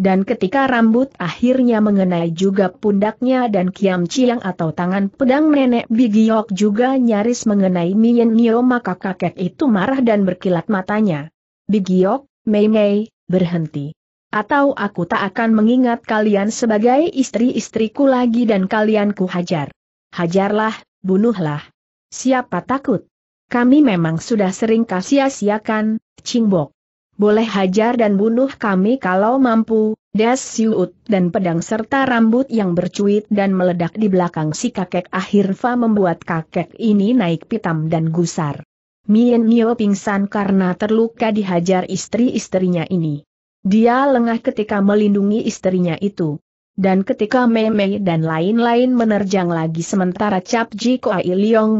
Dan ketika rambut akhirnya mengenai juga pundaknya dan kiam ciang atau tangan pedang nenek Bigiok juga nyaris mengenai Mien Nio maka kakek itu marah dan berkilat matanya. Bigiok, Mei Mei, berhenti. Atau aku tak akan mengingat kalian sebagai istri-istriku lagi dan kalian ku hajar. Hajarlah, bunuhlah. Siapa takut? Kami memang sudah sering kasia-siakan, Cingbok boleh hajar dan bunuh kami kalau mampu, das siut dan pedang serta rambut yang bercuit dan meledak di belakang si kakek akhirnya membuat kakek ini naik pitam dan gusar. Mien Nio pingsan karena terluka dihajar istri-istrinya ini. Dia lengah ketika melindungi istrinya itu. Dan ketika Mei dan lain-lain menerjang lagi sementara Cap Ji Koai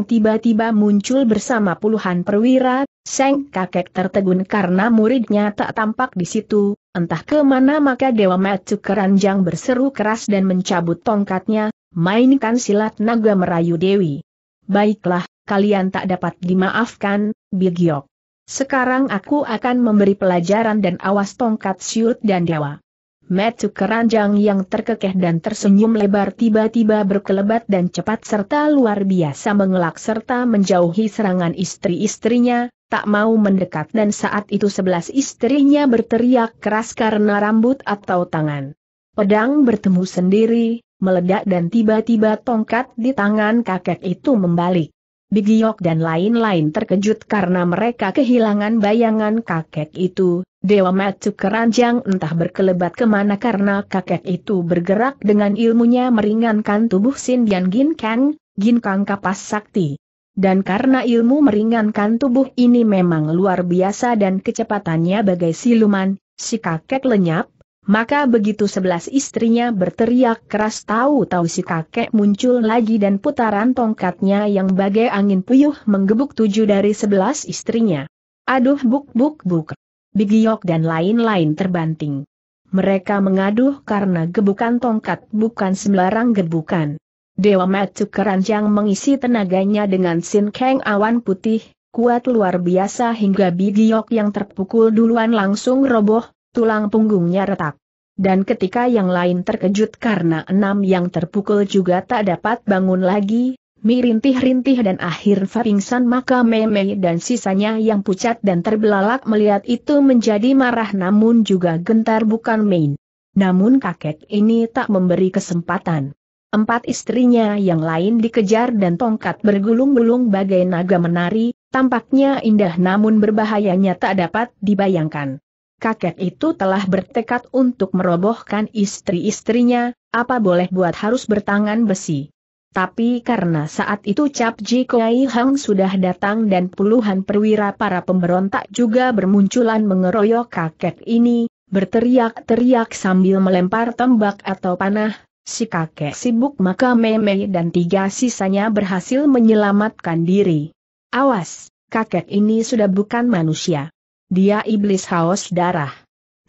tiba-tiba muncul bersama puluhan perwira, Seng kakek tertegun karena muridnya tak tampak di situ, entah kemana maka Dewa Matsu Keranjang berseru keras dan mencabut tongkatnya, mainkan silat naga merayu Dewi. Baiklah, kalian tak dapat dimaafkan, Bigyok. Sekarang aku akan memberi pelajaran dan awas tongkat siut dan dewa. Metu keranjang yang terkekeh dan tersenyum lebar tiba-tiba berkelebat dan cepat serta luar biasa mengelak serta menjauhi serangan istri-istrinya, tak mau mendekat dan saat itu sebelas istrinya berteriak keras karena rambut atau tangan. Pedang bertemu sendiri, meledak dan tiba-tiba tongkat di tangan kakek itu membalik. Bigiok dan lain-lain terkejut karena mereka kehilangan bayangan kakek itu, Dewa Matu keranjang entah berkelebat kemana karena kakek itu bergerak dengan ilmunya meringankan tubuh Sindian Gin Kang, Gin Kang kapas sakti. Dan karena ilmu meringankan tubuh ini memang luar biasa dan kecepatannya bagai siluman, si kakek lenyap, maka begitu sebelas istrinya berteriak keras tahu-tahu si kakek muncul lagi dan putaran tongkatnya yang bagai angin puyuh menggebuk tujuh dari sebelas istrinya. Aduh buk buk buk. Bigiok dan lain-lain terbanting. Mereka mengaduh karena gebukan tongkat bukan sembarang gebukan. Dewa Matsu Keranjang mengisi tenaganya dengan Sin Kang awan putih, kuat luar biasa hingga Bigiok yang terpukul duluan langsung roboh, tulang punggungnya retak. Dan ketika yang lain terkejut karena enam yang terpukul juga tak dapat bangun lagi, Mirintih rintih dan akhir pingsan maka Meme dan sisanya yang pucat dan terbelalak melihat itu menjadi marah namun juga gentar bukan main. Namun kakek ini tak memberi kesempatan. Empat istrinya yang lain dikejar dan tongkat bergulung-gulung bagai naga menari, tampaknya indah namun berbahayanya tak dapat dibayangkan. Kakek itu telah bertekad untuk merobohkan istri-istrinya, apa boleh buat harus bertangan besi. Tapi karena saat itu Cap Ji Kuei Hang sudah datang dan puluhan perwira para pemberontak juga bermunculan mengeroyok kakek ini, berteriak-teriak sambil melempar tembak atau panah, si kakek sibuk maka Meme dan tiga sisanya berhasil menyelamatkan diri. Awas, kakek ini sudah bukan manusia. Dia iblis haus darah.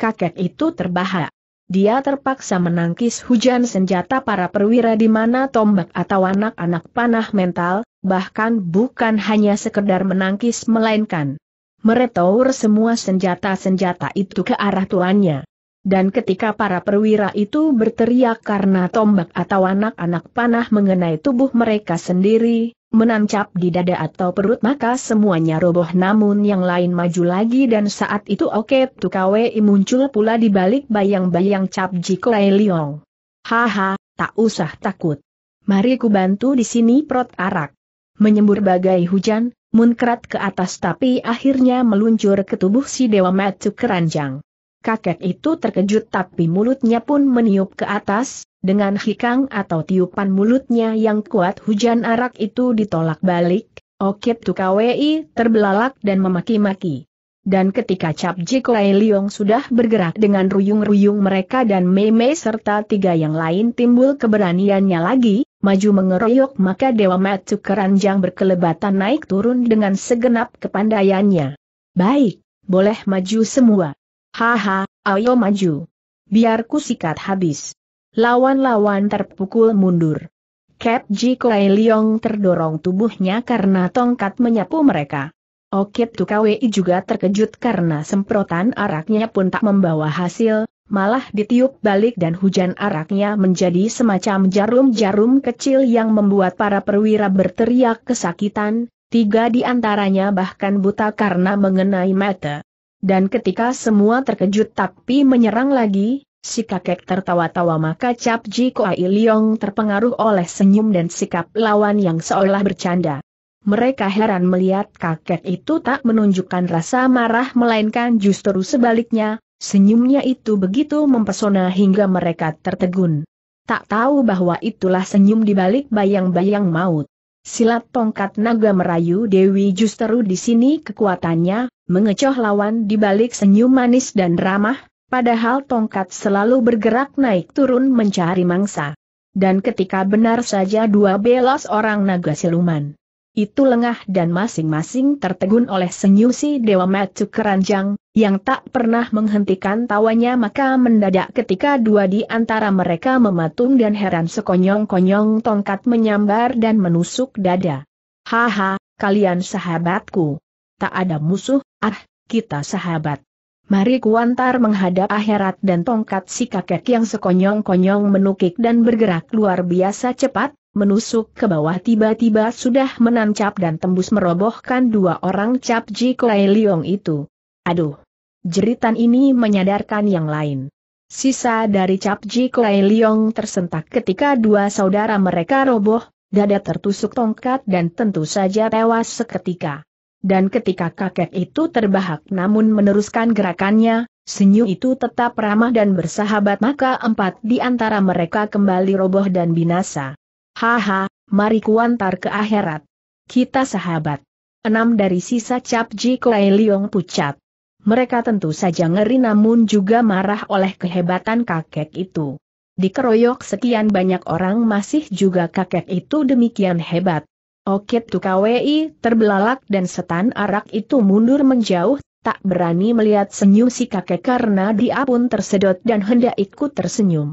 Kakek itu terbahak dia terpaksa menangkis hujan senjata para perwira di mana tombak atau anak-anak panah mental, bahkan bukan hanya sekedar menangkis melainkan meretour semua senjata-senjata itu ke arah tuannya. Dan ketika para perwira itu berteriak karena tombak atau anak-anak panah mengenai tubuh mereka sendiri, menancap di dada atau perut maka semuanya roboh namun yang lain maju lagi dan saat itu Oke Tukawei muncul pula di balik bayang-bayang cap Jikorai Liong. Haha, tak usah takut. Mari ku bantu di sini prot arak. Menyembur bagai hujan, munkrat ke atas tapi akhirnya meluncur ke tubuh si Dewa Metu Keranjang. Kakek itu terkejut tapi mulutnya pun meniup ke atas, dengan hikang atau tiupan mulutnya yang kuat hujan arak itu ditolak balik, Okip Tukawei terbelalak dan memaki-maki. Dan ketika Cap Jikwai Liong sudah bergerak dengan ruyung-ruyung mereka dan Mei-Mei serta tiga yang lain timbul keberaniannya lagi, maju mengeroyok maka Dewa Matsu Keranjang berkelebatan naik turun dengan segenap kepandaiannya. Baik, boleh maju semua. Haha, ayo maju. Biar ku sikat habis. Lawan-lawan terpukul mundur. Cap Ji Koe Leong terdorong tubuhnya karena tongkat menyapu mereka. Okit Tukawi juga terkejut karena semprotan araknya pun tak membawa hasil, malah ditiup balik dan hujan araknya menjadi semacam jarum-jarum kecil yang membuat para perwira berteriak kesakitan, tiga di antaranya bahkan buta karena mengenai mata. Dan ketika semua terkejut tapi menyerang lagi, si kakek tertawa-tawa maka Cap Ji Koai Leong terpengaruh oleh senyum dan sikap lawan yang seolah bercanda. Mereka heran melihat kakek itu tak menunjukkan rasa marah melainkan justru sebaliknya, senyumnya itu begitu mempesona hingga mereka tertegun. Tak tahu bahwa itulah senyum di balik bayang-bayang maut. Silat tongkat naga merayu Dewi justru di sini kekuatannya, mengecoh lawan di balik senyum manis dan ramah, padahal tongkat selalu bergerak naik turun mencari mangsa. Dan ketika benar saja dua belas orang naga siluman itu lengah dan masing-masing tertegun oleh senyum si Dewa Matu Keranjang, yang tak pernah menghentikan tawanya maka mendadak ketika dua di antara mereka mematung dan heran sekonyong-konyong tongkat menyambar dan menusuk dada. Haha, kalian sahabatku. Tak ada musuh, ah, kita sahabat. Mari kuantar menghadap akhirat dan tongkat si kakek yang sekonyong-konyong menukik dan bergerak luar biasa cepat, menusuk ke bawah tiba-tiba sudah menancap dan tembus merobohkan dua orang cap Ji Kuai Liong itu. Aduh! Jeritan ini menyadarkan yang lain. Sisa dari cap Ji Kuai Liong tersentak ketika dua saudara mereka roboh, dada tertusuk tongkat dan tentu saja tewas seketika dan ketika kakek itu terbahak namun meneruskan gerakannya, senyum itu tetap ramah dan bersahabat maka empat di antara mereka kembali roboh dan binasa. Haha, mari kuantar ke akhirat. Kita sahabat. Enam dari sisa Cap Ji Koe Liong pucat. Mereka tentu saja ngeri namun juga marah oleh kehebatan kakek itu. Dikeroyok sekian banyak orang masih juga kakek itu demikian hebat. Okit Tukawi terbelalak dan setan arak itu mundur menjauh, tak berani melihat senyum si kakek karena dia pun tersedot dan hendak ikut tersenyum.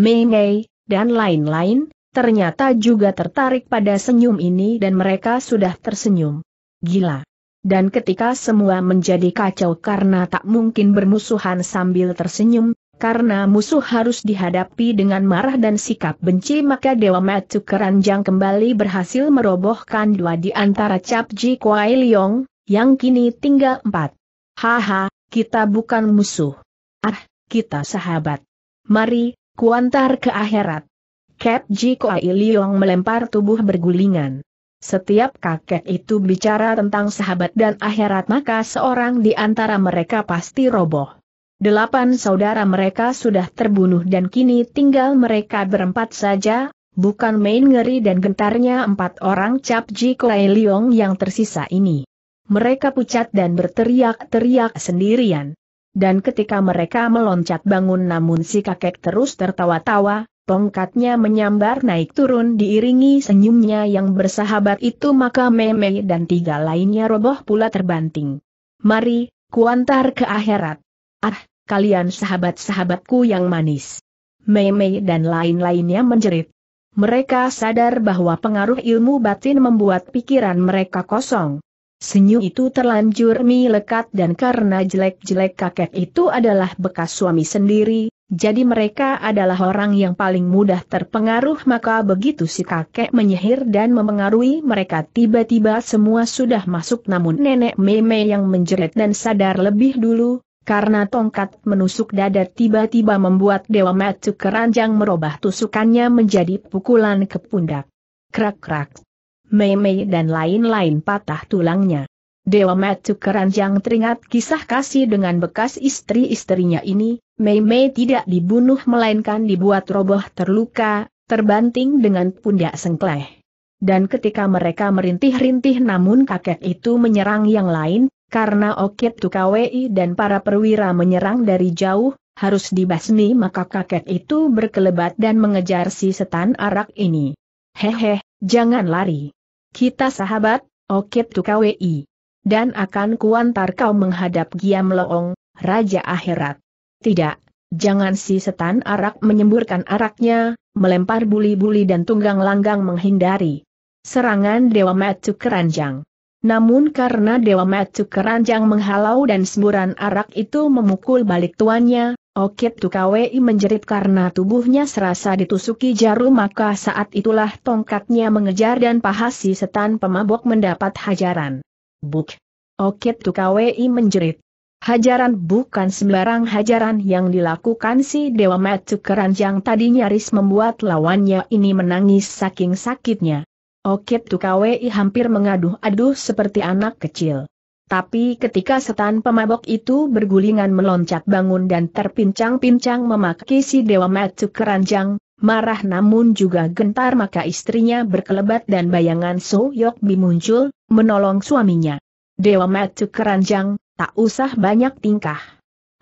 Mei Mei, dan lain-lain, ternyata juga tertarik pada senyum ini dan mereka sudah tersenyum. Gila. Dan ketika semua menjadi kacau karena tak mungkin bermusuhan sambil tersenyum, karena musuh harus dihadapi dengan marah dan sikap benci maka Dewa Matu Keranjang kembali berhasil merobohkan dua di antara Cap Ji Kwai Leong, yang kini tinggal empat. Haha, kita bukan musuh. Ah, kita sahabat. Mari, kuantar ke akhirat. Cap Ji Kwai Leong melempar tubuh bergulingan. Setiap kakek itu bicara tentang sahabat dan akhirat maka seorang di antara mereka pasti roboh. Delapan saudara mereka sudah terbunuh dan kini tinggal mereka berempat saja, bukan main ngeri dan gentarnya empat orang Cap Ji Kuei Leong yang tersisa ini. Mereka pucat dan berteriak-teriak sendirian. Dan ketika mereka meloncat bangun namun si kakek terus tertawa-tawa, tongkatnya menyambar naik turun diiringi senyumnya yang bersahabat itu maka Meme dan tiga lainnya roboh pula terbanting. Mari, kuantar ke akhirat. Ah, kalian sahabat-sahabatku yang manis. Meme dan lain-lainnya menjerit. Mereka sadar bahwa pengaruh ilmu batin membuat pikiran mereka kosong. Senyum itu terlanjur melekat dan karena jelek-jelek kakek itu adalah bekas suami sendiri, jadi mereka adalah orang yang paling mudah terpengaruh maka begitu si kakek menyihir dan memengaruhi mereka tiba-tiba semua sudah masuk namun nenek meme yang menjerit dan sadar lebih dulu, karena tongkat menusuk dada tiba-tiba membuat Dewa Matsu keranjang merubah tusukannya menjadi pukulan ke pundak. Krak-krak. Mei-mei dan lain-lain patah tulangnya. Dewa Matsu keranjang teringat kisah kasih dengan bekas istri-istrinya ini, Mei Mei tidak dibunuh melainkan dibuat roboh terluka, terbanting dengan pundak sengkleh. Dan ketika mereka merintih-rintih namun kakek itu menyerang yang lain, karena Okit tukawi dan para perwira menyerang dari jauh, harus dibasmi maka kakek itu berkelebat dan mengejar si setan arak ini. Hehe, jangan lari. Kita sahabat, Okit tukawi, Dan akan kuantar kau menghadap Giam Loong, Raja Akhirat. Tidak, jangan si setan arak menyemburkan araknya, melempar buli-buli dan tunggang langgang menghindari. Serangan Dewa Matu Keranjang namun karena Dewa Matsu keranjang menghalau dan semburan arak itu memukul balik tuannya, Okit Tukawei menjerit karena tubuhnya serasa ditusuki jarum maka saat itulah tongkatnya mengejar dan paha si setan pemabok mendapat hajaran. Buk! Okit Tukawei menjerit. Hajaran bukan sembarang hajaran yang dilakukan si Dewa Matsu Keranjang tadi nyaris membuat lawannya ini menangis saking sakitnya. Okit Tukawei hampir mengaduh-aduh seperti anak kecil. Tapi ketika setan pemabok itu bergulingan meloncat bangun dan terpincang-pincang memakai si Dewa Matsu keranjang, marah namun juga gentar maka istrinya berkelebat dan bayangan So Bi muncul, menolong suaminya. Dewa Matsu keranjang, tak usah banyak tingkah.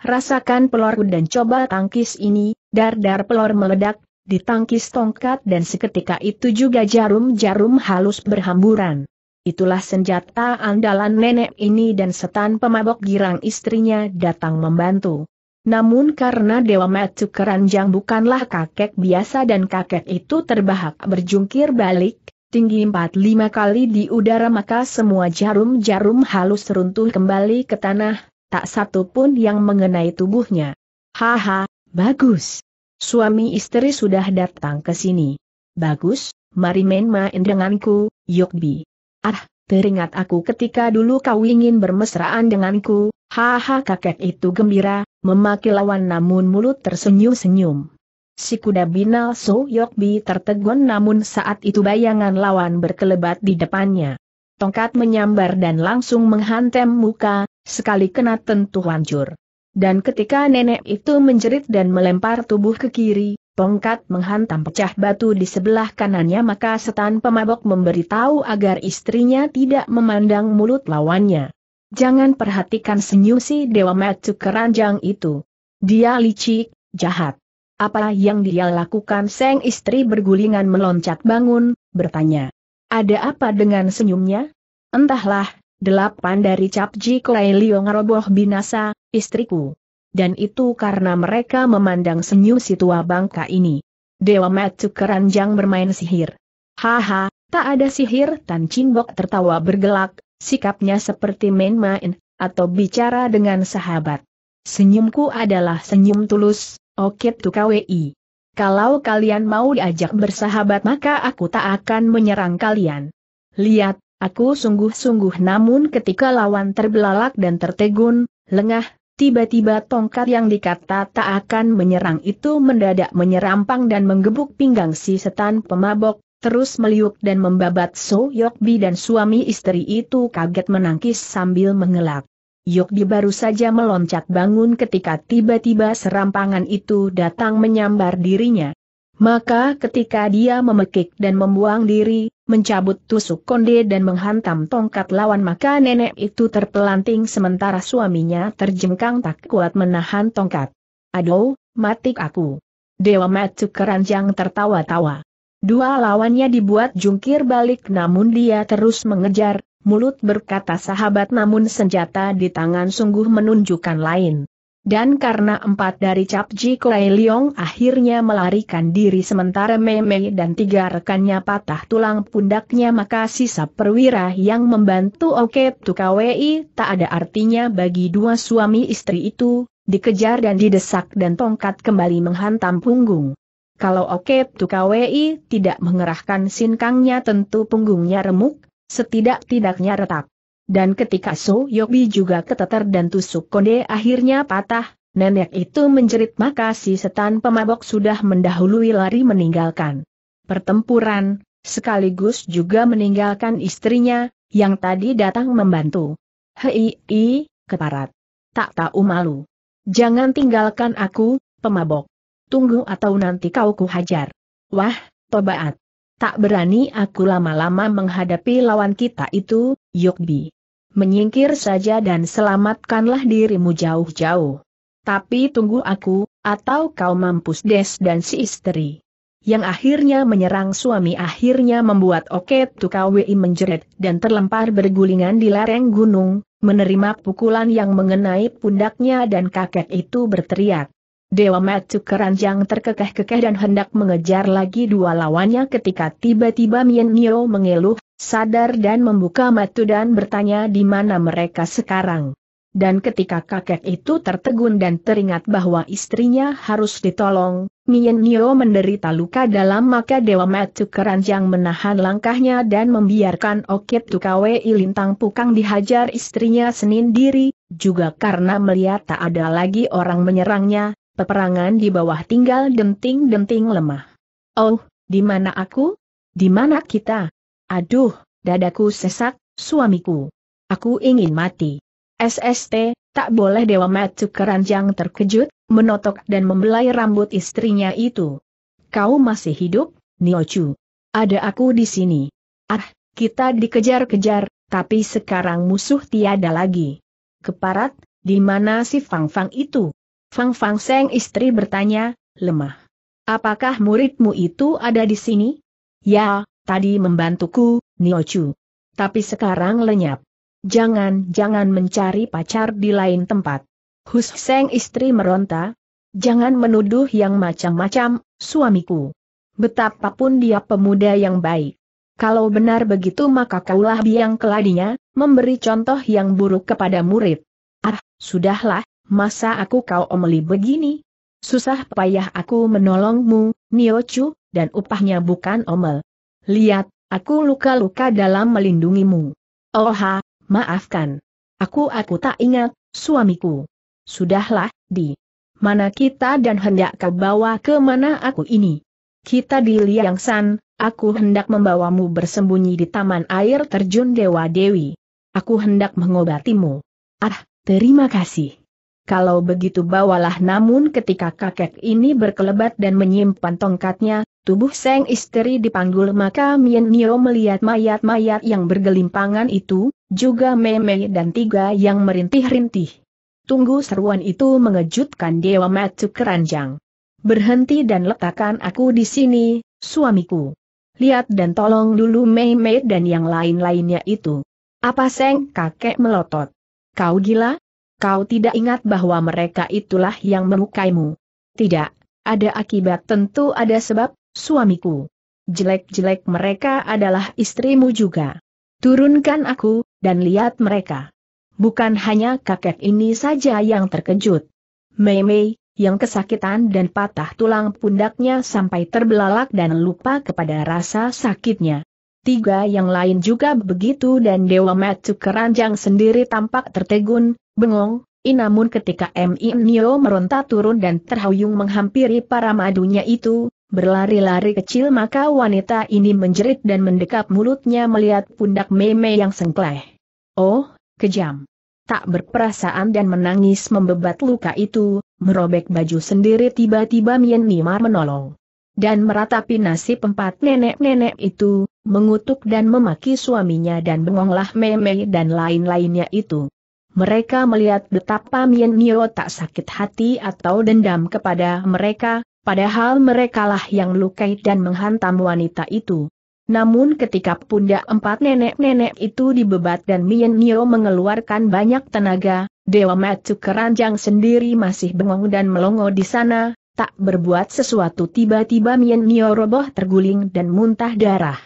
Rasakan pelor dan coba tangkis ini, dar-dar pelor meledak, ditangkis tongkat dan seketika itu juga jarum-jarum halus berhamburan. Itulah senjata andalan nenek ini dan setan pemabok girang istrinya datang membantu. Namun karena Dewa Matsu Keranjang bukanlah kakek biasa dan kakek itu terbahak berjungkir balik, tinggi empat lima kali di udara maka semua jarum-jarum halus runtuh kembali ke tanah, tak satu pun yang mengenai tubuhnya. Haha, bagus. Suami istri sudah datang ke sini. Bagus, mari main-main denganku, Yogbi. Ah, teringat aku ketika dulu kau ingin bermesraan denganku, haha kakek itu gembira, memaki lawan namun mulut tersenyum-senyum. Si kuda binal So Yogbi tertegun namun saat itu bayangan lawan berkelebat di depannya. Tongkat menyambar dan langsung menghantam muka, sekali kena tentu hancur. Dan ketika nenek itu menjerit dan melempar tubuh ke kiri, tongkat menghantam pecah batu di sebelah kanannya maka setan pemabok memberitahu agar istrinya tidak memandang mulut lawannya. Jangan perhatikan senyum si Dewa Matsu keranjang itu. Dia licik, jahat. Apa yang dia lakukan? Seng istri bergulingan meloncat bangun, bertanya. Ada apa dengan senyumnya? Entahlah, delapan dari Capji Kuei Liong roboh binasa, istriku. Dan itu karena mereka memandang senyum si tua bangka ini. Dewa Matsu keranjang bermain sihir. Haha, tak ada sihir Tan Cimbok tertawa bergelak, sikapnya seperti main-main, atau bicara dengan sahabat. Senyumku adalah senyum tulus, okit tukawi. Kalau kalian mau diajak bersahabat maka aku tak akan menyerang kalian. Lihat, Aku sungguh-sungguh namun ketika lawan terbelalak dan tertegun, lengah, tiba-tiba tongkat yang dikata tak akan menyerang itu mendadak menyerampang dan menggebuk pinggang si setan pemabok, terus meliuk dan membabat So Yokbi dan suami istri itu kaget menangkis sambil mengelak. Yokbi baru saja meloncat bangun ketika tiba-tiba serampangan itu datang menyambar dirinya. Maka ketika dia memekik dan membuang diri, mencabut tusuk konde dan menghantam tongkat lawan maka nenek itu terpelanting sementara suaminya terjengkang tak kuat menahan tongkat. Aduh, mati aku. Dewa Matsu keranjang tertawa-tawa. Dua lawannya dibuat jungkir balik namun dia terus mengejar, mulut berkata sahabat namun senjata di tangan sungguh menunjukkan lain. Dan karena empat dari Capji Korai Leong akhirnya melarikan diri sementara Meme dan tiga rekannya patah tulang pundaknya maka sisa perwira yang membantu Oke Tukawi tak ada artinya bagi dua suami istri itu, dikejar dan didesak dan tongkat kembali menghantam punggung. Kalau Oke Tukawi tidak mengerahkan sinkangnya tentu punggungnya remuk, setidak-tidaknya retak. Dan ketika So Yobi juga keteter dan tusuk konde akhirnya patah, nenek itu menjerit makasih setan pemabok sudah mendahului lari meninggalkan pertempuran, sekaligus juga meninggalkan istrinya, yang tadi datang membantu. Hei, i, keparat. Tak tahu malu. Jangan tinggalkan aku, pemabok. Tunggu atau nanti kau kuhajar. Wah, tobaat. Tak berani aku lama-lama menghadapi lawan kita itu, Yogi menyingkir saja dan selamatkanlah dirimu jauh-jauh. Tapi tunggu aku, atau kau mampus Des dan si istri. Yang akhirnya menyerang suami akhirnya membuat Oket Tukawi menjerit dan terlempar bergulingan di lereng gunung, menerima pukulan yang mengenai pundaknya dan kakek itu berteriak. Dewa Matu keranjang terkekeh-kekeh dan hendak mengejar lagi dua lawannya ketika tiba-tiba Mien Nio mengeluh sadar dan membuka mata dan bertanya di mana mereka sekarang. Dan ketika kakek itu tertegun dan teringat bahwa istrinya harus ditolong, Mien Nio menderita luka dalam maka Dewa Matu Keranjang menahan langkahnya dan membiarkan Okit Tukawe Ilintang Pukang dihajar istrinya senin diri. juga karena melihat tak ada lagi orang menyerangnya, peperangan di bawah tinggal denting-denting lemah. Oh, di mana aku? Di mana kita? Aduh, dadaku sesak, suamiku. Aku ingin mati. SST, tak boleh Dewa Matsu keranjang terkejut, menotok dan membelai rambut istrinya itu. Kau masih hidup, Niochu. Ada aku di sini. Ah, kita dikejar-kejar, tapi sekarang musuh tiada lagi. Keparat, di mana si Fang Fang itu? Fang Fang Seng istri bertanya, lemah. Apakah muridmu itu ada di sini? Ya, Tadi membantuku, Niochu. Tapi sekarang lenyap. Jangan-jangan mencari pacar di lain tempat. Hus Seng istri meronta. Jangan menuduh yang macam-macam, suamiku. Betapapun dia pemuda yang baik. Kalau benar begitu maka kaulah biang keladinya, memberi contoh yang buruk kepada murid. Ah, sudahlah, masa aku kau omeli begini? Susah payah aku menolongmu, Niochu, dan upahnya bukan omel. Lihat, aku luka-luka dalam melindungimu. Oh Oha, maafkan. Aku aku tak ingat, suamiku. Sudahlah, di mana kita dan hendak kau bawa ke mana aku ini. Kita di Liang San, aku hendak membawamu bersembunyi di taman air terjun Dewa Dewi. Aku hendak mengobatimu. Ah, terima kasih. Kalau begitu bawalah namun ketika kakek ini berkelebat dan menyimpan tongkatnya, Tubuh Seng istri dipanggul maka Mien Nio melihat mayat-mayat yang bergelimpangan itu, juga Meme dan tiga yang merintih-rintih. Tunggu seruan itu mengejutkan Dewa Matsu Keranjang. Berhenti dan letakkan aku di sini, suamiku. Lihat dan tolong dulu Meme dan yang lain-lainnya itu. Apa Seng kakek melotot? Kau gila? Kau tidak ingat bahwa mereka itulah yang melukaimu? Tidak, ada akibat tentu ada sebab, suamiku. Jelek-jelek mereka adalah istrimu juga. Turunkan aku, dan lihat mereka. Bukan hanya kakek ini saja yang terkejut. Mei Mei, yang kesakitan dan patah tulang pundaknya sampai terbelalak dan lupa kepada rasa sakitnya. Tiga yang lain juga begitu dan Dewa Matsu Keranjang sendiri tampak tertegun, bengong, namun ketika Mi Nio meronta turun dan terhuyung menghampiri para madunya itu, berlari-lari kecil maka wanita ini menjerit dan mendekap mulutnya melihat pundak meme yang sengkleh. Oh, kejam. Tak berperasaan dan menangis membebat luka itu, merobek baju sendiri tiba-tiba Mien Nimar menolong. Dan meratapi nasib empat nenek-nenek itu, mengutuk dan memaki suaminya dan bengonglah meme dan lain-lainnya itu. Mereka melihat betapa Mien Nio tak sakit hati atau dendam kepada mereka, padahal merekalah yang lukai dan menghantam wanita itu. Namun ketika pundak empat nenek-nenek itu dibebat dan Mien Nio mengeluarkan banyak tenaga, Dewa Matsu keranjang sendiri masih bengong dan melongo di sana, tak berbuat sesuatu tiba-tiba Mien Nio roboh terguling dan muntah darah.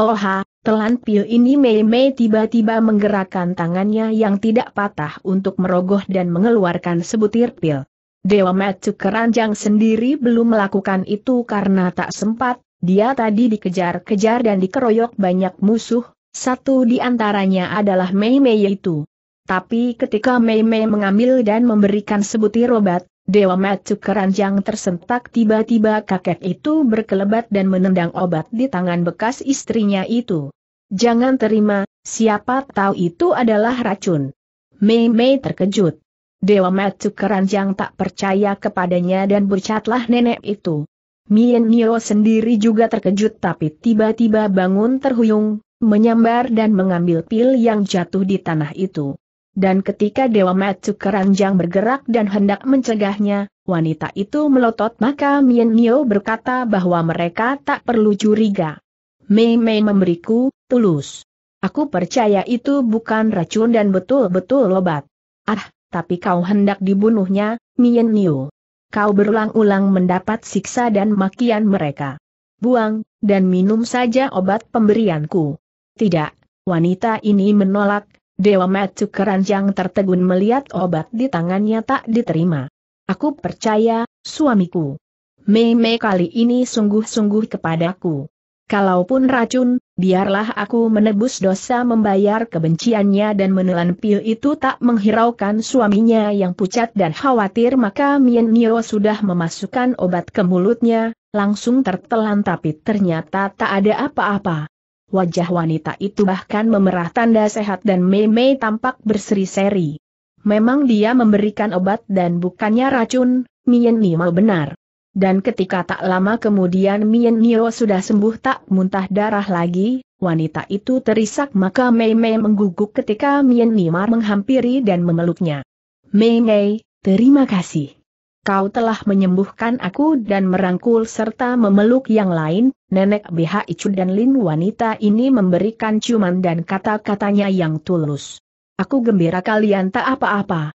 Oha, telan pil ini Mei Mei tiba-tiba menggerakkan tangannya yang tidak patah untuk merogoh dan mengeluarkan sebutir pil. Dewa Metu Keranjang sendiri belum melakukan itu karena tak sempat, dia tadi dikejar-kejar dan dikeroyok banyak musuh, satu di antaranya adalah Mei Mei itu. Tapi ketika Mei Mei mengambil dan memberikan sebutir obat, Dewa Metu Keranjang tersentak tiba-tiba kakek itu berkelebat dan menendang obat di tangan bekas istrinya itu. Jangan terima, siapa tahu itu adalah racun. Mei Mei terkejut. Dewa Matsu keranjang tak percaya kepadanya dan bercatlah nenek itu. Mien Nio sendiri juga terkejut tapi tiba-tiba bangun terhuyung, menyambar dan mengambil pil yang jatuh di tanah itu. Dan ketika Dewa Matsu keranjang bergerak dan hendak mencegahnya, wanita itu melotot maka Mien Nio berkata bahwa mereka tak perlu curiga. Mei Mei memberiku, tulus. Aku percaya itu bukan racun dan betul-betul obat. Ah, tapi kau hendak dibunuhnya, Nian Niu. Kau berulang-ulang mendapat siksa dan makian mereka. Buang, dan minum saja obat pemberianku. Tidak, wanita ini menolak, Dewa Matsu keranjang tertegun melihat obat di tangannya tak diterima. Aku percaya, suamiku. Mei-mei kali ini sungguh-sungguh kepadaku. Kalaupun racun, biarlah aku menebus dosa membayar kebenciannya dan menelan pil itu tak menghiraukan suaminya yang pucat dan khawatir maka Mien Nio sudah memasukkan obat ke mulutnya, langsung tertelan tapi ternyata tak ada apa-apa. Wajah wanita itu bahkan memerah tanda sehat dan Mei tampak berseri-seri. Memang dia memberikan obat dan bukannya racun, Mien Nio benar. Dan ketika tak lama kemudian Mien Nio sudah sembuh tak muntah darah lagi, wanita itu terisak maka Mei Mei mengguguk ketika Mien Nimar menghampiri dan memeluknya. Mei Mei, terima kasih. Kau telah menyembuhkan aku dan merangkul serta memeluk yang lain, nenek BH Icu dan Lin wanita ini memberikan ciuman dan kata-katanya yang tulus. Aku gembira kalian tak apa-apa.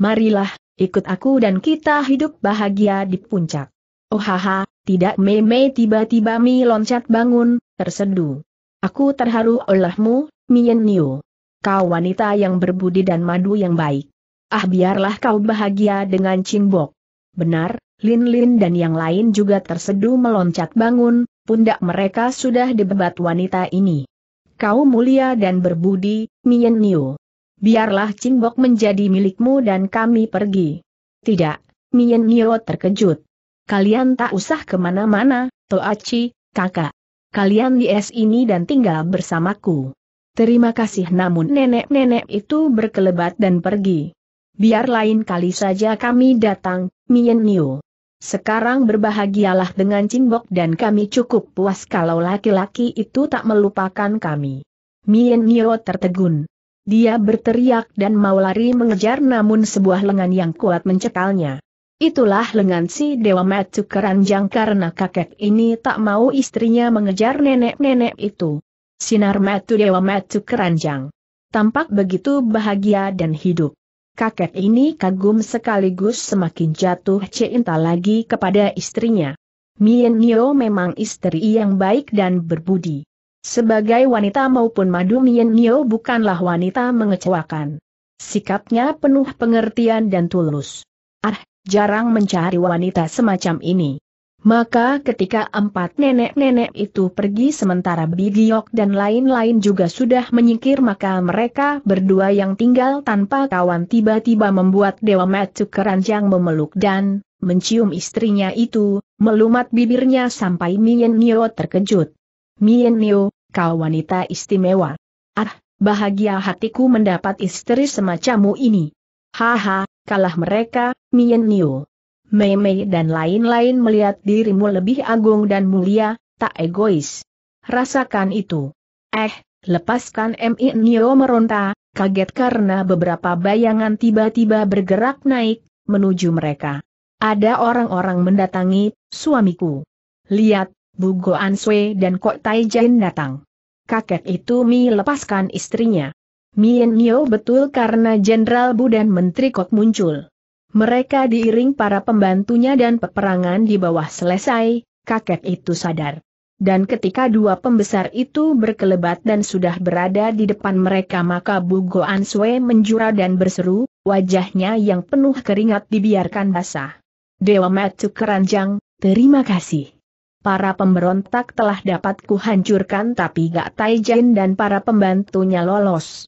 Marilah, ikut aku dan kita hidup bahagia di puncak. Oh haha, tidak Mei tiba-tiba Mi loncat bangun, terseduh. Aku terharu olehmu, Mien Niu. Kau wanita yang berbudi dan madu yang baik. Ah biarlah kau bahagia dengan Cimbok. Benar, Lin Lin dan yang lain juga terseduh meloncat bangun, pundak mereka sudah dibebat wanita ini. Kau mulia dan berbudi, Mien Niu. Biarlah Cimbok menjadi milikmu dan kami pergi. Tidak, Mien Niu terkejut. Kalian tak usah kemana-mana, Toachi, kakak. Kalian di es ini dan tinggal bersamaku. Terima kasih namun nenek-nenek itu berkelebat dan pergi. Biar lain kali saja kami datang, Mien Niu. Sekarang berbahagialah dengan Cingbok dan kami cukup puas kalau laki-laki itu tak melupakan kami. Mien Niu tertegun. Dia berteriak dan mau lari mengejar namun sebuah lengan yang kuat mencekalnya. Itulah lengan si Dewa matu keranjang karena kakek ini tak mau istrinya mengejar nenek-nenek itu. Sinar matu Dewa matu keranjang. Tampak begitu bahagia dan hidup. Kakek ini kagum sekaligus semakin jatuh cinta lagi kepada istrinya. Mien Nio memang istri yang baik dan berbudi. Sebagai wanita maupun madu Mien Nio bukanlah wanita mengecewakan. Sikapnya penuh pengertian dan tulus. Ah, jarang mencari wanita semacam ini. Maka ketika empat nenek-nenek itu pergi sementara Bigiok dan lain-lain juga sudah menyingkir maka mereka berdua yang tinggal tanpa kawan tiba-tiba membuat Dewa Macuk keranjang memeluk dan mencium istrinya itu, melumat bibirnya sampai Mien Nio terkejut. Mien Nio, kau wanita istimewa. Ah, bahagia hatiku mendapat istri semacammu ini. Haha, kalah mereka, Mien Niu. Mei Mei dan lain-lain melihat dirimu lebih agung dan mulia, tak egois. Rasakan itu. Eh, lepaskan Mien Niu meronta, kaget karena beberapa bayangan tiba-tiba bergerak naik, menuju mereka. Ada orang-orang mendatangi, suamiku. Lihat, Bu Goan Sui dan Kok Tai Jain datang. Kakek itu Mi lepaskan istrinya. Mien Nio betul karena Jenderal Bu dan Menteri Kok muncul. Mereka diiring para pembantunya dan peperangan di bawah selesai, kakek itu sadar. Dan ketika dua pembesar itu berkelebat dan sudah berada di depan mereka maka Bu Goan Sue menjura dan berseru, wajahnya yang penuh keringat dibiarkan basah. Dewa Matu Keranjang, terima kasih. Para pemberontak telah dapat kuhancurkan tapi Gak Taijen dan para pembantunya lolos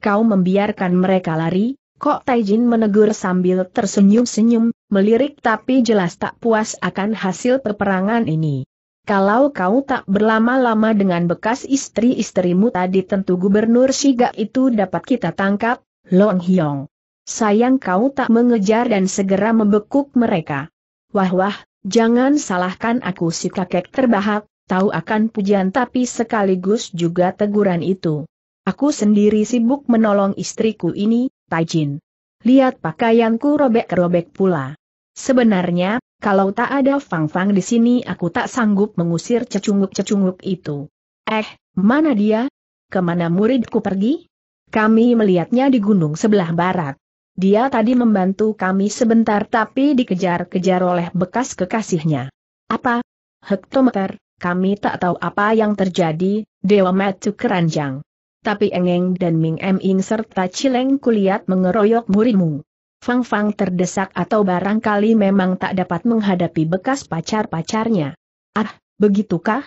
kau membiarkan mereka lari, Kok Taijin menegur sambil tersenyum-senyum, melirik tapi jelas tak puas akan hasil peperangan ini. Kalau kau tak berlama-lama dengan bekas istri-istrimu tadi tentu gubernur Shiga itu dapat kita tangkap, Long Hyong. Sayang kau tak mengejar dan segera membekuk mereka. Wah-wah, jangan salahkan aku si kakek terbahak, tahu akan pujian tapi sekaligus juga teguran itu. Aku sendiri sibuk menolong istriku ini, Taijin. Lihat pakaianku robek-robek pula. Sebenarnya, kalau tak ada Fang Fang di sini aku tak sanggup mengusir cecunguk-cecunguk itu. Eh, mana dia? Kemana muridku pergi? Kami melihatnya di gunung sebelah barat. Dia tadi membantu kami sebentar tapi dikejar-kejar oleh bekas kekasihnya. Apa? Hektometer, kami tak tahu apa yang terjadi, Dewa Matu Keranjang tapi Engeng dan Ming Eming serta Cileng kulihat mengeroyok murimu. Fang Fang terdesak atau barangkali memang tak dapat menghadapi bekas pacar-pacarnya. Ah, begitukah?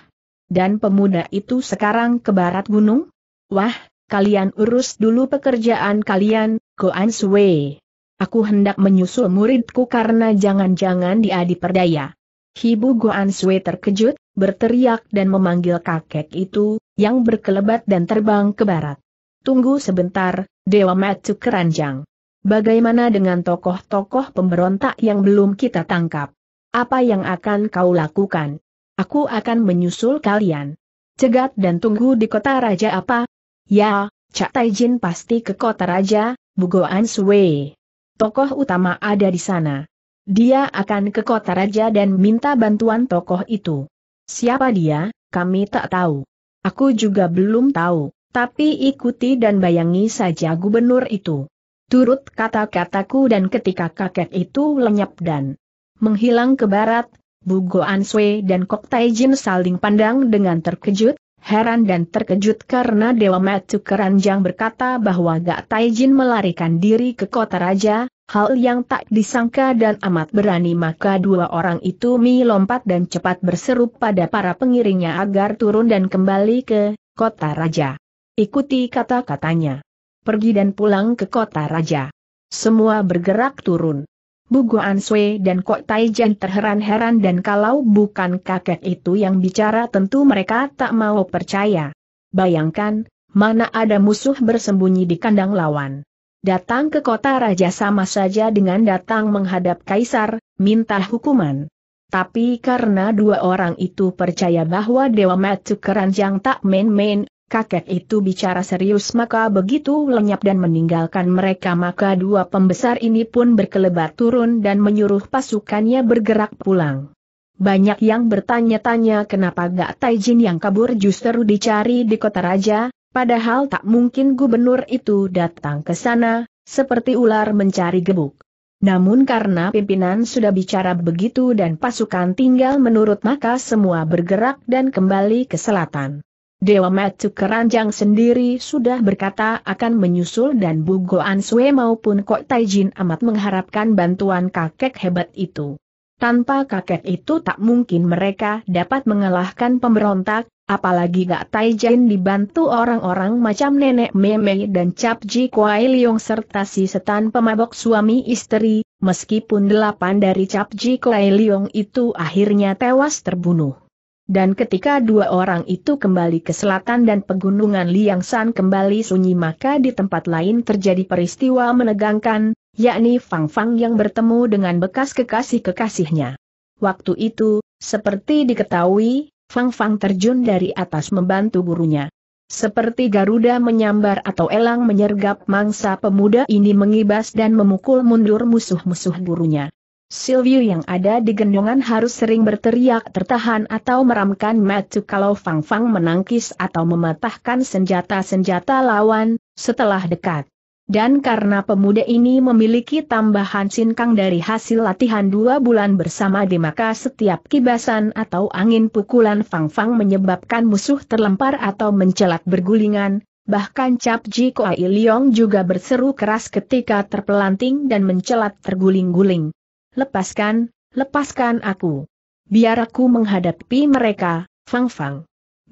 Dan pemuda itu sekarang ke barat gunung? Wah, kalian urus dulu pekerjaan kalian, Goan Sui. Aku hendak menyusul muridku karena jangan-jangan dia diperdaya. Hibu Goan Sui terkejut, berteriak dan memanggil kakek itu, yang berkelebat dan terbang ke barat. Tunggu sebentar, Dewa Matsu Keranjang. Bagaimana dengan tokoh-tokoh pemberontak yang belum kita tangkap? Apa yang akan kau lakukan? Aku akan menyusul kalian. Cegat dan tunggu di kota raja apa? Ya, Cak Taijin pasti ke kota raja, Bugoan Sui. Tokoh utama ada di sana. Dia akan ke kota raja dan minta bantuan tokoh itu. Siapa dia, kami tak tahu. Aku juga belum tahu, tapi ikuti dan bayangi saja gubernur itu. Turut kata-kataku dan ketika kakek itu lenyap dan menghilang ke barat, Bugo Answe dan Kok Taijin saling pandang dengan terkejut, heran dan terkejut karena Dewa Matu Keranjang berkata bahwa Gak Taijin melarikan diri ke kota raja, Hal yang tak disangka dan amat berani maka dua orang itu mi lompat dan cepat berseru pada para pengiringnya agar turun dan kembali ke kota raja. Ikuti kata-katanya. Pergi dan pulang ke kota raja. Semua bergerak turun. Bugo Answe dan Kok Taijan terheran-heran dan kalau bukan kakek itu yang bicara tentu mereka tak mau percaya. Bayangkan, mana ada musuh bersembunyi di kandang lawan. Datang ke kota raja sama saja dengan datang menghadap kaisar, minta hukuman. Tapi karena dua orang itu percaya bahwa Dewa Matsu Keranjang tak main-main, kakek itu bicara serius maka begitu lenyap dan meninggalkan mereka maka dua pembesar ini pun berkelebat turun dan menyuruh pasukannya bergerak pulang. Banyak yang bertanya-tanya kenapa Gak Taijin yang kabur justru dicari di kota raja, Padahal tak mungkin gubernur itu datang ke sana, seperti ular mencari gebuk. Namun karena pimpinan sudah bicara begitu dan pasukan tinggal menurut maka semua bergerak dan kembali ke selatan. Dewa Matu Keranjang sendiri sudah berkata akan menyusul dan Bugo Ansue maupun Kok Taijin amat mengharapkan bantuan kakek hebat itu. Tanpa kakek itu tak mungkin mereka dapat mengalahkan pemberontak, apalagi Gak Taijen dibantu orang-orang macam Nenek Meme dan Cap Ji Kuai Leong serta si setan pemabok suami istri, meskipun delapan dari Cap Ji Kuai Leong itu akhirnya tewas terbunuh. Dan ketika dua orang itu kembali ke selatan dan pegunungan Liang San kembali sunyi maka di tempat lain terjadi peristiwa menegangkan, yakni Fang Fang yang bertemu dengan bekas kekasih-kekasihnya. Waktu itu, seperti diketahui, Fang Fang terjun dari atas membantu gurunya. Seperti Garuda menyambar atau elang menyergap mangsa pemuda ini mengibas dan memukul mundur musuh-musuh gurunya. Silvio yang ada di gendongan harus sering berteriak tertahan atau meramkan matu kalau Fang Fang menangkis atau mematahkan senjata-senjata lawan, setelah dekat. Dan karena pemuda ini memiliki tambahan sinkang dari hasil latihan dua bulan bersama di maka setiap kibasan atau angin pukulan Fang Fang menyebabkan musuh terlempar atau mencelat bergulingan, bahkan Cap Ji Koai Leong juga berseru keras ketika terpelanting dan mencelat terguling-guling. Lepaskan, lepaskan aku. Biar aku menghadapi mereka, Fang Fang.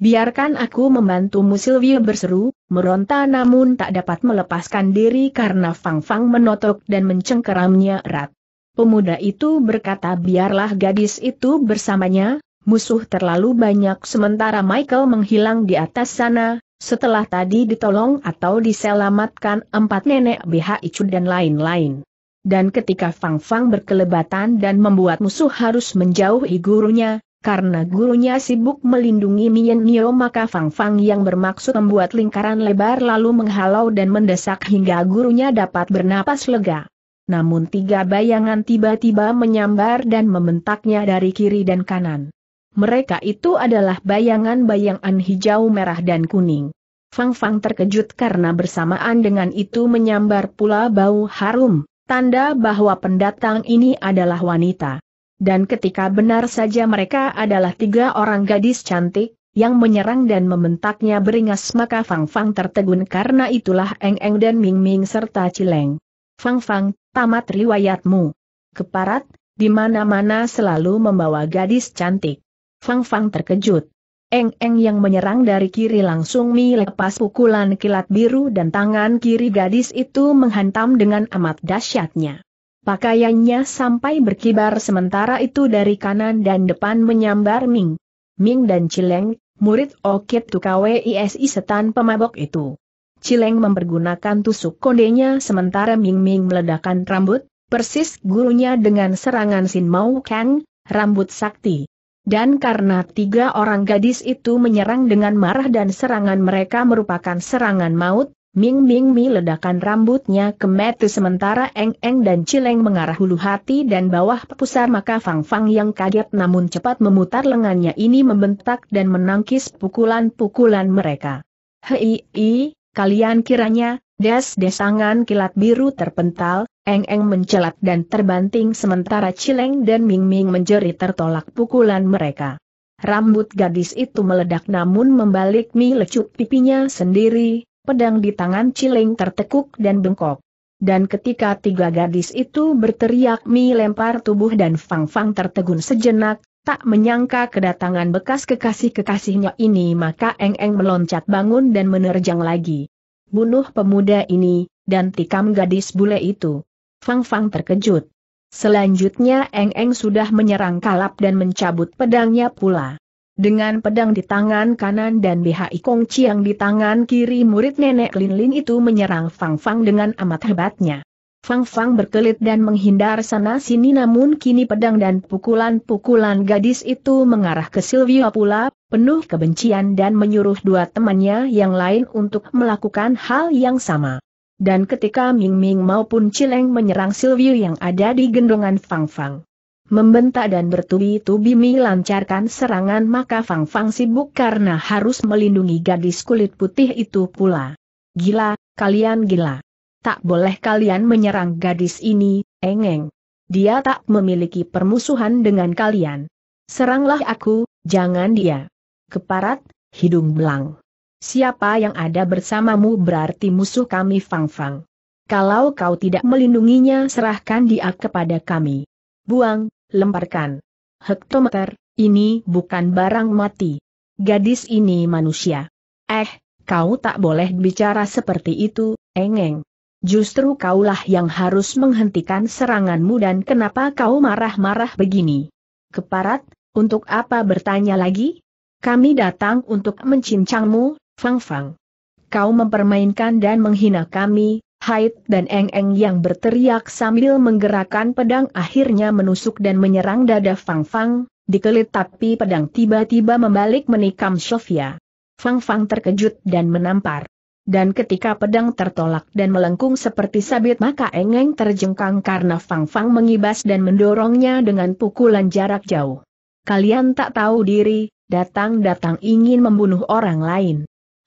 Biarkan aku membantumu Sylvia berseru, meronta namun tak dapat melepaskan diri karena Fang Fang menotok dan mencengkeramnya erat. Pemuda itu berkata biarlah gadis itu bersamanya, musuh terlalu banyak sementara Michael menghilang di atas sana, setelah tadi ditolong atau diselamatkan empat nenek BH Icu dan lain-lain. Dan ketika Fang Fang berkelebatan dan membuat musuh harus menjauhi gurunya, karena gurunya sibuk melindungi Mian Nio maka Fang Fang yang bermaksud membuat lingkaran lebar lalu menghalau dan mendesak hingga gurunya dapat bernapas lega. Namun tiga bayangan tiba-tiba menyambar dan membentaknya dari kiri dan kanan. Mereka itu adalah bayangan-bayangan hijau merah dan kuning. Fang Fang terkejut karena bersamaan dengan itu menyambar pula bau harum, tanda bahwa pendatang ini adalah wanita. Dan ketika benar saja mereka adalah tiga orang gadis cantik, yang menyerang dan membentaknya beringas maka Fang Fang tertegun karena itulah Eng Eng dan Ming Ming serta Cileng. Fang Fang, tamat riwayatmu. Keparat, di mana-mana selalu membawa gadis cantik. Fang Fang terkejut. Eng Eng yang menyerang dari kiri langsung melepas pukulan kilat biru dan tangan kiri gadis itu menghantam dengan amat dahsyatnya. Pakaiannya sampai berkibar sementara itu dari kanan dan depan menyambar Ming. Ming dan Cileng, murid Okit Tukawisi setan pemabok itu. Cileng mempergunakan tusuk kondenya sementara Ming Ming meledakkan rambut, persis gurunya dengan serangan Sin Mau Kang, rambut sakti. Dan karena tiga orang gadis itu menyerang dengan marah dan serangan mereka merupakan serangan maut, Ming Ming Mi ledakan rambutnya ke metu sementara Eng Eng dan Cileng mengarah hulu hati dan bawah pusar maka Fang Fang yang kaget namun cepat memutar lengannya ini membentak dan menangkis pukulan-pukulan mereka. Hei, i, kalian kiranya, des-desangan kilat biru terpental, Eng Eng mencelat dan terbanting sementara Cileng dan Ming Ming menjeri tertolak pukulan mereka. Rambut gadis itu meledak namun membalik mi lecuk pipinya sendiri, pedang di tangan Ciling tertekuk dan bengkok. Dan ketika tiga gadis itu berteriak Mi lempar tubuh dan Fang Fang tertegun sejenak, tak menyangka kedatangan bekas kekasih-kekasihnya ini maka Eng Eng meloncat bangun dan menerjang lagi. Bunuh pemuda ini, dan tikam gadis bule itu. Fang Fang terkejut. Selanjutnya Eng Eng sudah menyerang kalap dan mencabut pedangnya pula. Dengan pedang di tangan kanan dan BHI Kong Chiang di tangan kiri murid nenek Lin Lin itu menyerang Fang Fang dengan amat hebatnya. Fang Fang berkelit dan menghindar sana-sini namun kini pedang dan pukulan-pukulan gadis itu mengarah ke Silvio pula, penuh kebencian dan menyuruh dua temannya yang lain untuk melakukan hal yang sama. Dan ketika Ming Ming maupun Cileng menyerang Silvio yang ada di gendongan Fang Fang. Membentak dan bertubi-tubi melancarkan serangan maka Fang Fang sibuk karena harus melindungi gadis kulit putih itu pula. Gila, kalian gila. Tak boleh kalian menyerang gadis ini, engeng. Dia tak memiliki permusuhan dengan kalian. Seranglah aku, jangan dia. Keparat, hidung belang. Siapa yang ada bersamamu berarti musuh kami Fang Fang. Kalau kau tidak melindunginya serahkan dia kepada kami. Buang, lemparkan. Hektometer, ini bukan barang mati. Gadis ini manusia. Eh, kau tak boleh bicara seperti itu, engeng. Justru kaulah yang harus menghentikan seranganmu dan kenapa kau marah-marah begini. Keparat, untuk apa bertanya lagi? Kami datang untuk mencincangmu, Fang Fang. Kau mempermainkan dan menghina kami, Haid dan Eng-Eng yang berteriak sambil menggerakkan pedang akhirnya menusuk dan menyerang dada Fang Fang, dikelit tapi pedang tiba-tiba membalik menikam Sofia. Fang Fang terkejut dan menampar. Dan ketika pedang tertolak dan melengkung seperti sabit maka Eng-Eng terjengkang karena Fang Fang mengibas dan mendorongnya dengan pukulan jarak jauh. Kalian tak tahu diri, datang-datang ingin membunuh orang lain.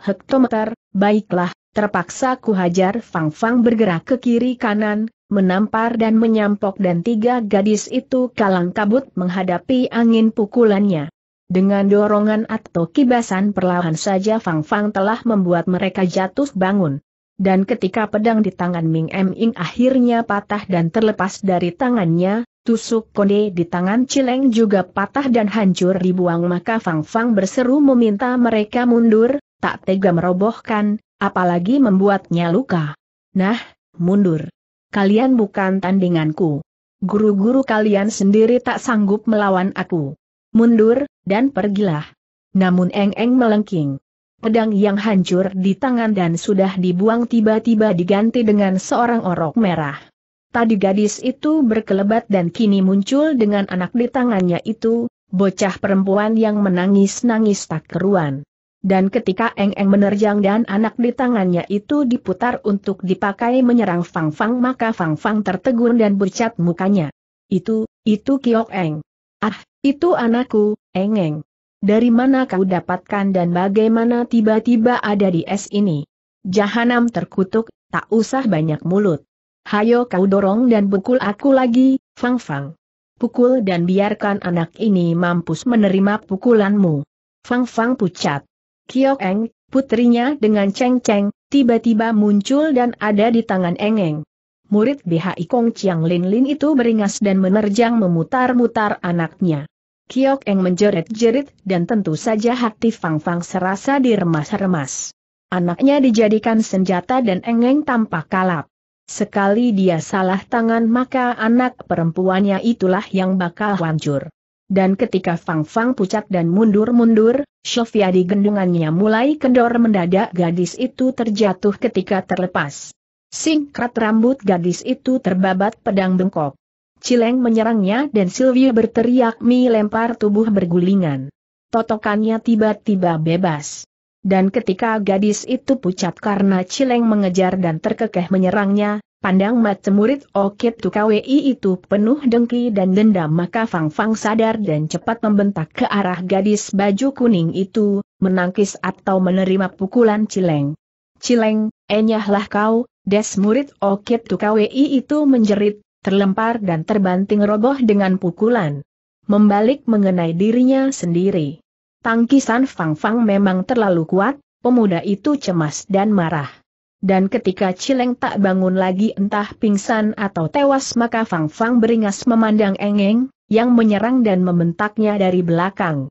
Hektometer, baiklah, Terpaksa ku hajar, Fang Fang bergerak ke kiri kanan, menampar dan menyampok dan tiga gadis itu kalang kabut menghadapi angin pukulannya. Dengan dorongan atau kibasan perlahan saja Fang Fang telah membuat mereka jatuh bangun. Dan ketika pedang di tangan Ming Em Ing akhirnya patah dan terlepas dari tangannya, tusuk konde di tangan Cileng juga patah dan hancur dibuang maka Fang Fang berseru meminta mereka mundur, tak tega merobohkan, apalagi membuatnya luka. Nah, mundur. Kalian bukan tandinganku. Guru-guru kalian sendiri tak sanggup melawan aku. Mundur, dan pergilah. Namun Eng-Eng melengking. Pedang yang hancur di tangan dan sudah dibuang tiba-tiba diganti dengan seorang orok merah. Tadi gadis itu berkelebat dan kini muncul dengan anak di tangannya itu, bocah perempuan yang menangis-nangis tak keruan. Dan ketika Eng Eng menerjang dan anak di tangannya itu diputar untuk dipakai menyerang Fang Fang maka Fang Fang tertegun dan bercat mukanya. Itu, itu Kiok Eng. Ah, itu anakku, Eng Eng. Dari mana kau dapatkan dan bagaimana tiba-tiba ada di es ini? Jahanam terkutuk, tak usah banyak mulut. Hayo kau dorong dan pukul aku lagi, Fang Fang. Pukul dan biarkan anak ini mampus menerima pukulanmu. Fang Fang pucat. Kiok Eng, putrinya dengan Cheng Cheng, tiba-tiba muncul dan ada di tangan Eng Eng. Murid BHI Kong Chiang Lin Lin itu beringas dan menerjang memutar-mutar anaknya. Kiok Eng menjerit-jerit dan tentu saja hati Fang Fang serasa diremas-remas. Anaknya dijadikan senjata dan Eng Eng tampak kalap. Sekali dia salah tangan maka anak perempuannya itulah yang bakal hancur. Dan ketika Fang Fang pucat dan mundur-mundur, Sofia di gendungannya mulai kendor mendadak gadis itu terjatuh ketika terlepas. Singkrat rambut gadis itu terbabat pedang bengkok. Cileng menyerangnya dan Sylvia berteriak mi lempar tubuh bergulingan. Totokannya tiba-tiba bebas. Dan ketika gadis itu pucat karena Cileng mengejar dan terkekeh menyerangnya, Pandang mata murid Okit Tukawei itu penuh dengki dan dendam maka Fang Fang sadar dan cepat membentak ke arah gadis baju kuning itu, menangkis atau menerima pukulan Cileng. Cileng, enyahlah kau, des murid Okit Tukawei itu menjerit, terlempar dan terbanting roboh dengan pukulan. Membalik mengenai dirinya sendiri. Tangkisan Fang Fang memang terlalu kuat, pemuda itu cemas dan marah. Dan ketika Cileng tak bangun lagi entah pingsan atau tewas maka Fang Fang beringas memandang Engeng, yang menyerang dan membentaknya dari belakang.